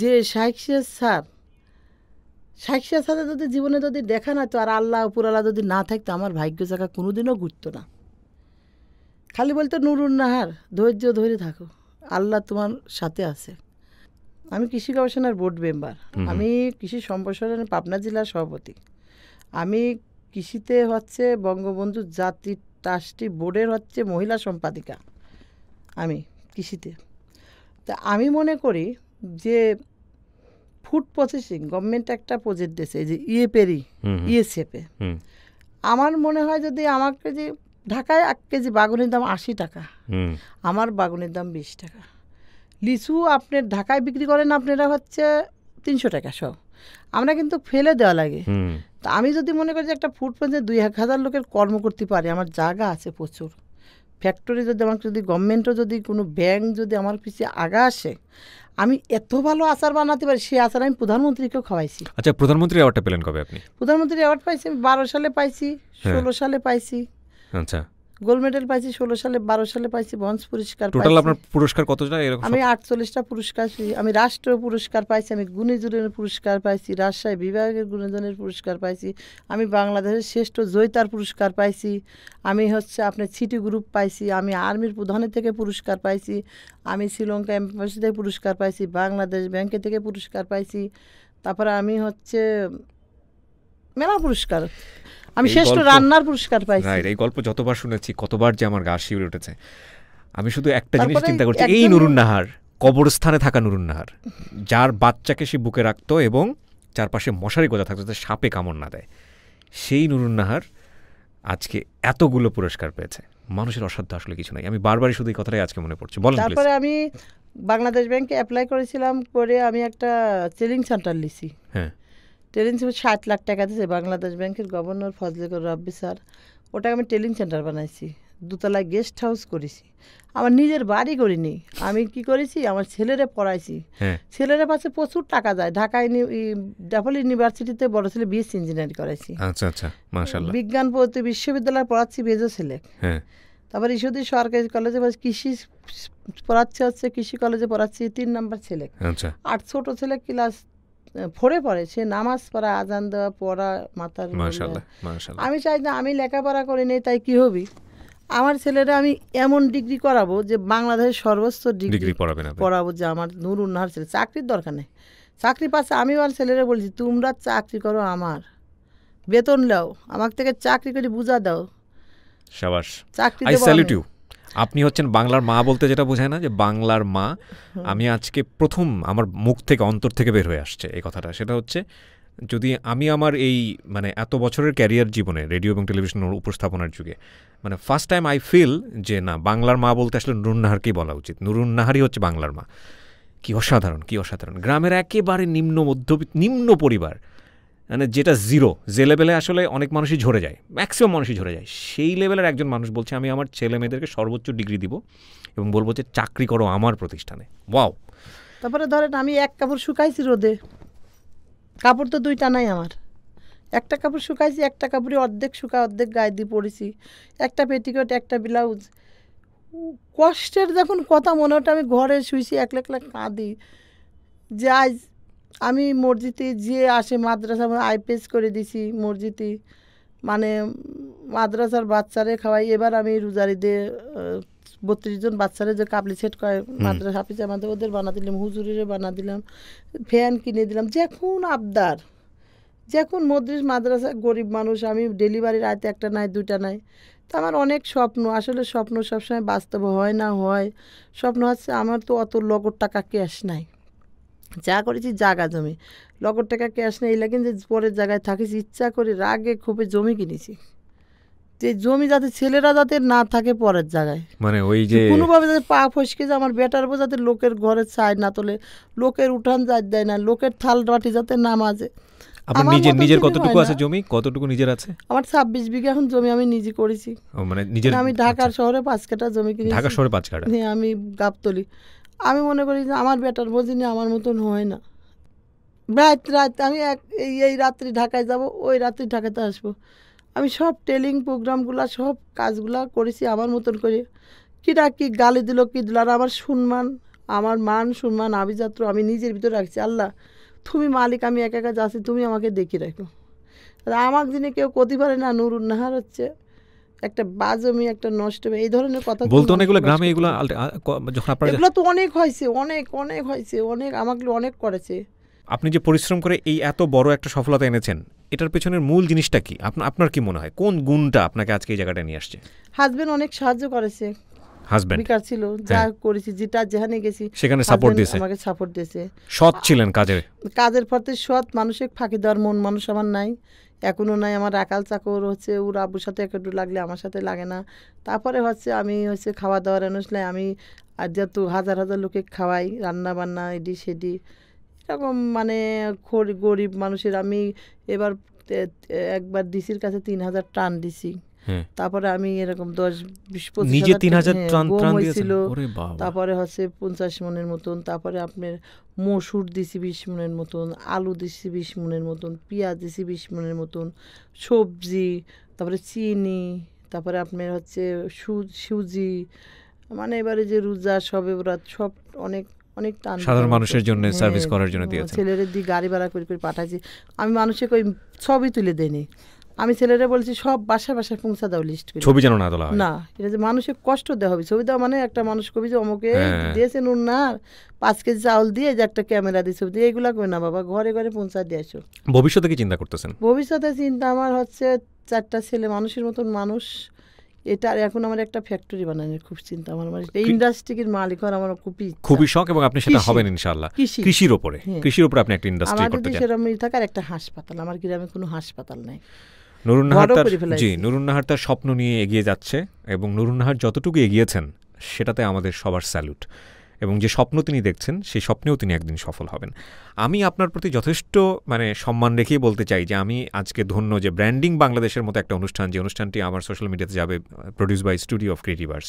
যে শাইখ স্যার শাইখ সিরাজ স্যারের যদি জীবনে যদি দেখা না তো আর আল্লাহ উপর আল্লাহ যদি না থাকতো আমার ভাগ্য জায়গা কোনোদিনও ঘুরতো না খালি বলতো নুরুন নাহার ধৈর্য ধরে থাকো আল্লাহ তোমার সাথে আছে আমি কৃষি গবেষণার বোর্ড মেম্বার আমি কৃষি সম্প্রসারণের পাবনা জেলার সভাপতি আমি কৃষিতে হচ্ছে বঙ্গবন্ধু জাতি ট্রাস্টি বোর্ডের হচ্ছে মহিলা সম্পাদিকা আমি কৃষিতে তা আমি মনে করি যে ফুড প্রসেসিং গভর্নমেন্ট একটা প্রজেক্ট দিয়েছে যে ইয়ে সেপে ইয়ে আমার মনে হয় যদি আমাকে যে ঢাকায় এক কেজি বাগুনের দাম আশি টাকা আমার বাগুনের দাম বিশ টাকা লিচু আপনার ঢাকায় বিক্রি করেন আপনারা হচ্ছে তিনশো টাকা সব আমরা কিন্তু ফেলে দেওয়া লাগে তা আমি যদি মনে করি যে একটা ফুড দুই এক হাজার লোকের কর্ম করতে পারি আমার জায়গা আছে প্রচুর ফ্যাক্টরি যদি আমাকে যদি গভর্নমেন্টও যদি কোনো ব্যাংক যদি আমার পিছিয়ে আগা আসে আমি এত ভালো আচার বানাতে পারি সেই আচার আমি প্রধানমন্ত্রীকেও খাওয়াইছি আচ্ছা প্রধানমন্ত্রী অ্যাওয়ার্ডটা পেলেন কবে আপনি প্রধানমন্ত্রী অ্যাওয়ার্ড পাইছি আমি বারো সালে পাইছি হ্যাঁ। ষোলো সালে পাইছি আচ্ছা গোল্ড মেডেল পাইছি ষোলো সালে বারো সালে পাইছি বঞ্চ পুরস্কার টোটাল আপনার পুরস্কার কতটা এরকম আমি আটচল্লিশটা পুরস্কার আমি রাষ্ট্র পুরস্কার পাইছি আমি গুণীজনের পুরস্কার পাইছি রাজশাহী বিভাগের গুণীজনের পুরস্কার পাইছি আমি বাংলাদেশের শ্রেষ্ঠ জয়িতার পুরস্কার পাইছি আমি হচ্ছে আপনার সিটি গ্রুপ পাইছি আমি আর্মির প্রধানের থেকে পুরস্কার পাইছি আমি শ্রীলঙ্কা এম্বাসি থেকে পুরস্কার পাইছি বাংলাদেশ ব্যাংকে থেকে পুরস্কার পাইছি তারপরে আমি হচ্ছে মেলা পুরস্কার আমি শ্রেষ্ঠ রান্নার পুরস্কার পাইছি এই গল্প যতবার শুনেছি কতবার যে আমার গা শিউরে উঠেছে আমি শুধু একটা জিনিস চিন্তা করছি এই নুরুন নাহার কবরস্থানে থাকা নুরুন নাহার যার বাচ্চাকে সে বুকে রাখতো এবং চারপাশে মশারি গোজা থাকতো যাতে সাপে কামড় না দেয় সেই নুরুন নাহার আজকে এতগুলো পুরস্কার পেয়েছে মানুষের অসাধ্য আসলে কিছু নাই আমি বারবারই শুধু এই কথাটাই আজকে মনে পড়ছে বলেন তারপরে আমি বাংলাদেশ ব্যাংকে অ্যাপ্লাই করেছিলাম করে আমি একটা চেলিং সেন্টার লিছি হ্যাঁ টেলিংসে ষাট লাখ টাকা দিয়েছে বাংলাদেশ ব্যাংকের গভর্নর ফজলেকর রব্বি স্যার ওটাকে আমি টেলিং সেন্টার বানাইছি দোতলায় গেস্ট হাউস করেছি আমার নিজের বাড়ি করিনি আমি কি করেছি আমার ছেলেরে পড়াইছি হ্যাঁ। ছেলের পাশে প্রচুর টাকা যায় ঢাকায় ডাফল ইউনিভার্সিটিতে বড় ছেলে বিএসসি ইঞ্জিনিয়ারিং করাইছি আচ্ছা, আচ্ছা বিজ্ঞান প্রতি বিশ্ববিদ্যালয়ে পড়াচ্ছি বেজো ছেলে হ্যাঁ তারপর ইস্যুদি সরকারি কলেজে কৃষি পড়াচ্ছে হচ্ছে কৃষি কলেজে পড়াচ্ছি তিন নম্বর ছেলে আচ্ছা। আর ছোট ছেলে ক্লাস ফোরে পড়ে সে নামাজ পড়া আজান দেওয়া পড়া মাথার আমি চাই না আমি লেখাপড়া করে নেই তাই কি হবি আমার ছেলেরা আমি এমন ডিগ্রি করাবো যে বাংলাদেশের সর্বোচ্চ ডিগ্রি পড়াবো যে আমার নূর উন্নার ছেলে চাকরির দরকার নেই চাকরি পাচ্ছে আমি আমার ছেলেরা বলছি তোমরা চাকরি করো আমার বেতন লাও আমার থেকে চাকরি করে বুঝা দাও সাবাস চাকরি আপনি হচ্ছেন বাংলার মা বলতে যেটা বোঝায় না যে বাংলার মা আমি আজকে প্রথম আমার মুখ থেকে অন্তর থেকে বের হয়ে আসছে এই কথাটা সেটা হচ্ছে যদি আমি আমার এই মানে এত বছরের ক্যারিয়ার জীবনে রেডিও এবং টেলিভিশনের উপস্থাপনার যুগে মানে ফার্স্ট টাইম আই ফিল যে না বাংলার মা বলতে আসলে নুরুন্নাহারকেই বলা উচিত নুরুন্নাহারই হচ্ছে বাংলার মা কি অসাধারণ কি অসাধারণ গ্রামের একেবারে নিম্ন মধ্যবিত্ত নিম্ন পরিবার মানে যেটা জিরো যে লেভেলে আসলে অনেক মানুষই ঝরে যায় ম্যাক্সিমাম মানুষই ঝরে যায় সেই লেভেলের একজন মানুষ বলছে আমি আমার ছেলে মেয়েদেরকে সর্বোচ্চ ডিগ্রি দিব এবং বলবো যে চাকরি করো আমার প্রতিষ্ঠানে ওয়াও তারপরে ধরেন আমি এক কাপড় শুকাইছি রোদে কাপড় তো দুইটা নাই আমার একটা কাপড় শুকাইছি একটা কাপড়ে অর্ধেক শুকা অর্ধেক গায়ে দিয়ে পড়েছি একটা পেটিকোট একটা ব্লাউজ কষ্টের যখন কথা মনে ওঠে আমি ঘরে শুয়েছি এক লাখ লাখ কাঁদি যে আজ আমি মসজিদে যেয়ে আসে মাদ্রাসা আইপিএস করে দিছি মসজিদে মানে মাদ্রাসার বাচ্চারে খাওয়াই এবার আমি রোজারিদে বত্রিশ জন বাচ্চারে যে কাবলি সেট করে মাদ্রাসা হাফিজে আমাদের ওদের বানা দিলাম হুজুরের বানা দিলাম ফ্যান কিনে দিলাম যখন আবদার যখন মদ্রিস মাদ্রাসা গরিব মানুষ আমি ডেলিভারি রাতে একটা নাই দুটা নাই তো আমার অনেক স্বপ্ন আসলে স্বপ্ন সবসময় বাস্তব হয় না হয় স্বপ্ন হচ্ছে আমার তো অত লগর টাকা ক্যাশ নাই যা করেছি জাগা জমি লগর টাকা ক্যাশ নেই লাগেন যে পরের জায়গায় থাকিস ইচ্ছা করে রাগে ক্ষোভে জমি কিনেছি যে জমি যাতে ছেলেরা যাতে না থাকে পরের জায়গায় মানে ওই যে কোনোভাবে যাতে পা ফসকে যে আমার বেটার বউ যাতে লোকের ঘরে ছাই না তোলে লোকের উঠান যাই দেয় না লোকের থাল বাটি যাতে না মাজে আপনার নিজের নিজের কতটুকু আছে জমি কতটুকু নিজের আছে আমার ছাব্বিশ বিঘা এখন জমি আমি নিজে করেছি মানে নিজের আমি আচ্ছা। ঢাকার শহরে পাঁচ কাটা জমি কিনেছি ঢাকা শহরে পাঁচ কাটা হ্যাঁ আমি গাবতলি আমি মনে করি যে আমার বেটার বোঝিনি আমার মতন হয় না রাত রাত আমি এক এই রাত্রি ঢাকায় যাব ওই রাত্রি ঢাকাতে আসবো আমি সব টেলিং প্রোগ্রামগুলো সব কাজগুলা করেছি আমার মতন করে কীটা কি গালি দিল কী দিল আর আমার সম্মান আমার মান সম্মান আবিজাত্র আমি নিজের ভিতরে রাখছি আল্লাহ তুমি মালিক আমি একা একা যাচ্ছি তুমি আমাকে দেখি রাখো আর আমার দিনে কেউ কতি পারে না নুরুন্নাহার হচ্ছে একটা বাজমি একটা নষ্ট হবে এই ধরনের কথা বলতো না গ্রামে এগুলো যখন আপনারা এগুলো তো অনেক হয়েছে অনেক অনেক হয়েছে অনেক আমাকে অনেক করেছে আপনি যে পরিশ্রম করে এই এত বড় একটা সফলতা এনেছেন এটার পেছনের মূল জিনিসটা কি আপনার কি মনে হয় কোন গুণটা আপনাকে আজকে এই জায়গাটায় নিয়ে আসছে হাজবেন্ড অনেক সাহায্য করেছে হাজবেন্ড বেকার ছিল হ্যাঁ। যা করেছি যেটা যেখানে গেছি সেখানে সাপোর্ট দিয়েছে আমাকে সাপোর্ট দিয়েছে সৎ ছিলেন কাজের কাজের পথে সৎ মানুষের ফাঁকি দেওয়ার মন মানুষ আমার নাই এখনও নাই আমার একাল চাকর হচ্ছে ওর আব্বুর সাথে একটু লাগলে আমার সাথে লাগে না তারপরে হচ্ছে আমি হচ্ছে খাওয়া দাওয়ার অনুষ্ঠানে আমি আর যেহেতু হাজার হাজার লোকে খাওয়াই রান্না বান্না এডি সেডি এরকম মানে গরিব মানুষের আমি এবার একবার ডিসির কাছে তিন হাজার টান দিছি হ্যাঁ। তারপরে আমি এরকম দশ বিশ পঁচিশ তারপরে হচ্ছে পঞ্চাশ মনের মতন তারপরে আপনার মসুর দিছি বিশ মনের মতন আলু দিছি বিশ মনের মতন পেঁয়াজ দিছি বিশ মনের মতন সবজি তারপরে চিনি তারপরে আপনার হচ্ছে সুজি মানে এবারে যে রোজা সবে রাত সব অনেক অনেক টান সাধারণ মানুষের জন্য সার্ভিস হ্যাঁ। করার জন্য দিয়েছে দিয়ে গাড়ি ভাড়া করে করে পাঠাইছি আমি মানুষকে কই ছবি তুলে দেয়নি আমি ছেলেরা বলছি সব বাসায় বাসায় পৌঁছা দাও লিস্ট করে ছবি যেন না তোলা না এটা যে মানুষের কষ্ট দেওয়া হবে ছবি দেওয়া মানে একটা মানুষ কবি যে অমুকে হ্যাঁ। দিয়েছেন নুন না পাঁচ কেজি চাউল দিয়ে যে একটা ক্যামেরা দিয়ে ছবি দিয়ে এগুলা করে না বাবা ঘরে ঘরে পৌঁছা দিয়ে আসো ভবিষ্যতে কি চিন্তা করতেছেন ভবিষ্যতে চিন্তা আমার হচ্ছে চারটা ছেলে মানুষের মতন মানুষ এটা আর এখন আমার একটা ফ্যাক্টরি বানানোর খুব চিন্তা আমার মানে ইন্ডাস্ট্রির মালিক হওয়ার আমার খুবই খুবই শখ এবং আপনি সেটা হবেন ইনশাআল্লাহ কৃষির উপরে হ্যাঁ। কৃষির উপরে আপনি একটা ইন্ডাস্ট্রি করতে চান আমার একটা হাসপাতাল আমার গ্রামে কোনো হাসপাতাল নাই নুরুন্নাহার জি নুরুন্নাহার তার স্বপ্ন নিয়ে এগিয়ে যাচ্ছে এবং নুরুন্নাহার যতটুকু এগিয়েছেন সেটাতে আমাদের সবার স্যালুট এবং যে স্বপ্ন তিনি দেখছেন সেই স্বপ্নেও তিনি একদিন সফল হবেন আমি আপনার প্রতি যথেষ্ট মানে সম্মান রেখেই বলতে চাই যে আমি আজকে ধন্য যে ব্র্যান্ডিং বাংলাদেশের মতো একটা অনুষ্ঠান যে অনুষ্ঠানটি আমার সোশ্যাল মিডিয়াতে যাবে produce by studio of Creativerse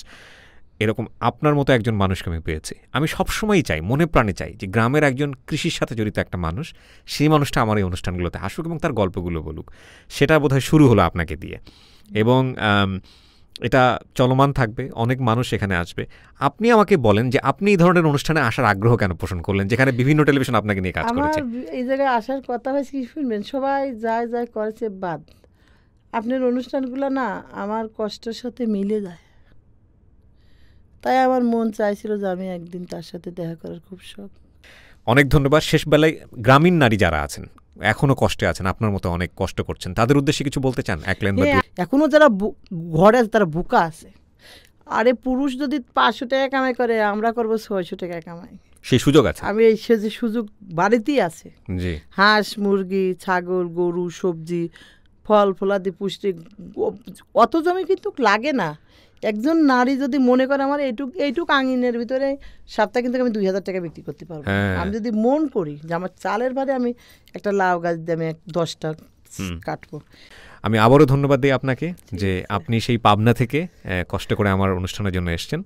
এরকম আপনার মতো একজন মানুষকে আমি পেয়েছি আমি সবসময়ই চাই মনে প্রাণে চাই যে গ্রামের একজন কৃষির সাথে জড়িত একটা মানুষ সেই মানুষটা আমার এই অনুষ্ঠানগুলোতে আসুক এবং তার গল্পগুলো বলুক সেটা বোধহয় শুরু হলো আপনাকে দিয়ে এবং এটা চলমান থাকবে অনেক মানুষ এখানে আসবে আপনি আমাকে বলেন যে আপনি এই ধরনের অনুষ্ঠানে আসার আগ্রহ কেন পোষণ করলেন যেখানে বিভিন্ন টেলিভিশন আপনাকে নিয়ে কাজ করেছে এই জায়গায় আসার কথা হয়েছে কি শুনবেন সবাই যায় যায় করেছে বাদ আপনার অনুষ্ঠানগুলো না আমার কষ্টের সাথে মিলে যায় তাই আমার মন চাইছিল যে আমি একদিন তার সাথে দেখা করার খুব শখ অনেক ধন্যবাদ শেষবেলায় গ্রামীণ নারী যারা আছেন এখনো কষ্টে আছেন আপনার মতো অনেক কষ্ট করছেন তাদের উদ্দেশ্যে কিছু বলতে চান এক লাইন হ্যাঁ, এখনো যারা ঘরে আছে তারা বুকা আছে আরে পুরুষ যদি পাঁচশো টাকা কামাই করে আমরা করবো ছয়শো টাকা কামাই সেই সুযোগ আছে আমি এই সে যে সুযোগ বাড়িতেই আছে জি হাঁস মুরগি ছাগল গরু সবজি ফল ফলাদি পুষ্টি অত জমি কিন্তু লাগে না একজন নারী যদি মনে করে আমার এইটুক এইটুক আঙিনের ভিতরে সপ্তাহে কিন্তু আমি দুই হাজার টাকা বিক্রি করতে পারবো হ্যাঁ। আমি যদি মন করি যে আমার চালের ভারে আমি একটা লাউ গাছ দিয়ে আমি দশটা কাটবো আমি আবারও ধন্যবাদ দিই আপনাকে যে আপনি সেই পাবনা থেকে কষ্ট করে আমার অনুষ্ঠানের জন্য এসছেন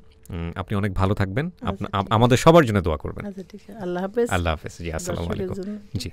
আপনি অনেক ভালো থাকবেন আচ্ছা, আমাদের সবার জন্য দোয়া করবেন আচ্ছা, আল্লাহ হাফেজ আল্লাহ হাফেজ জি আসসালামু আলাইকুম জি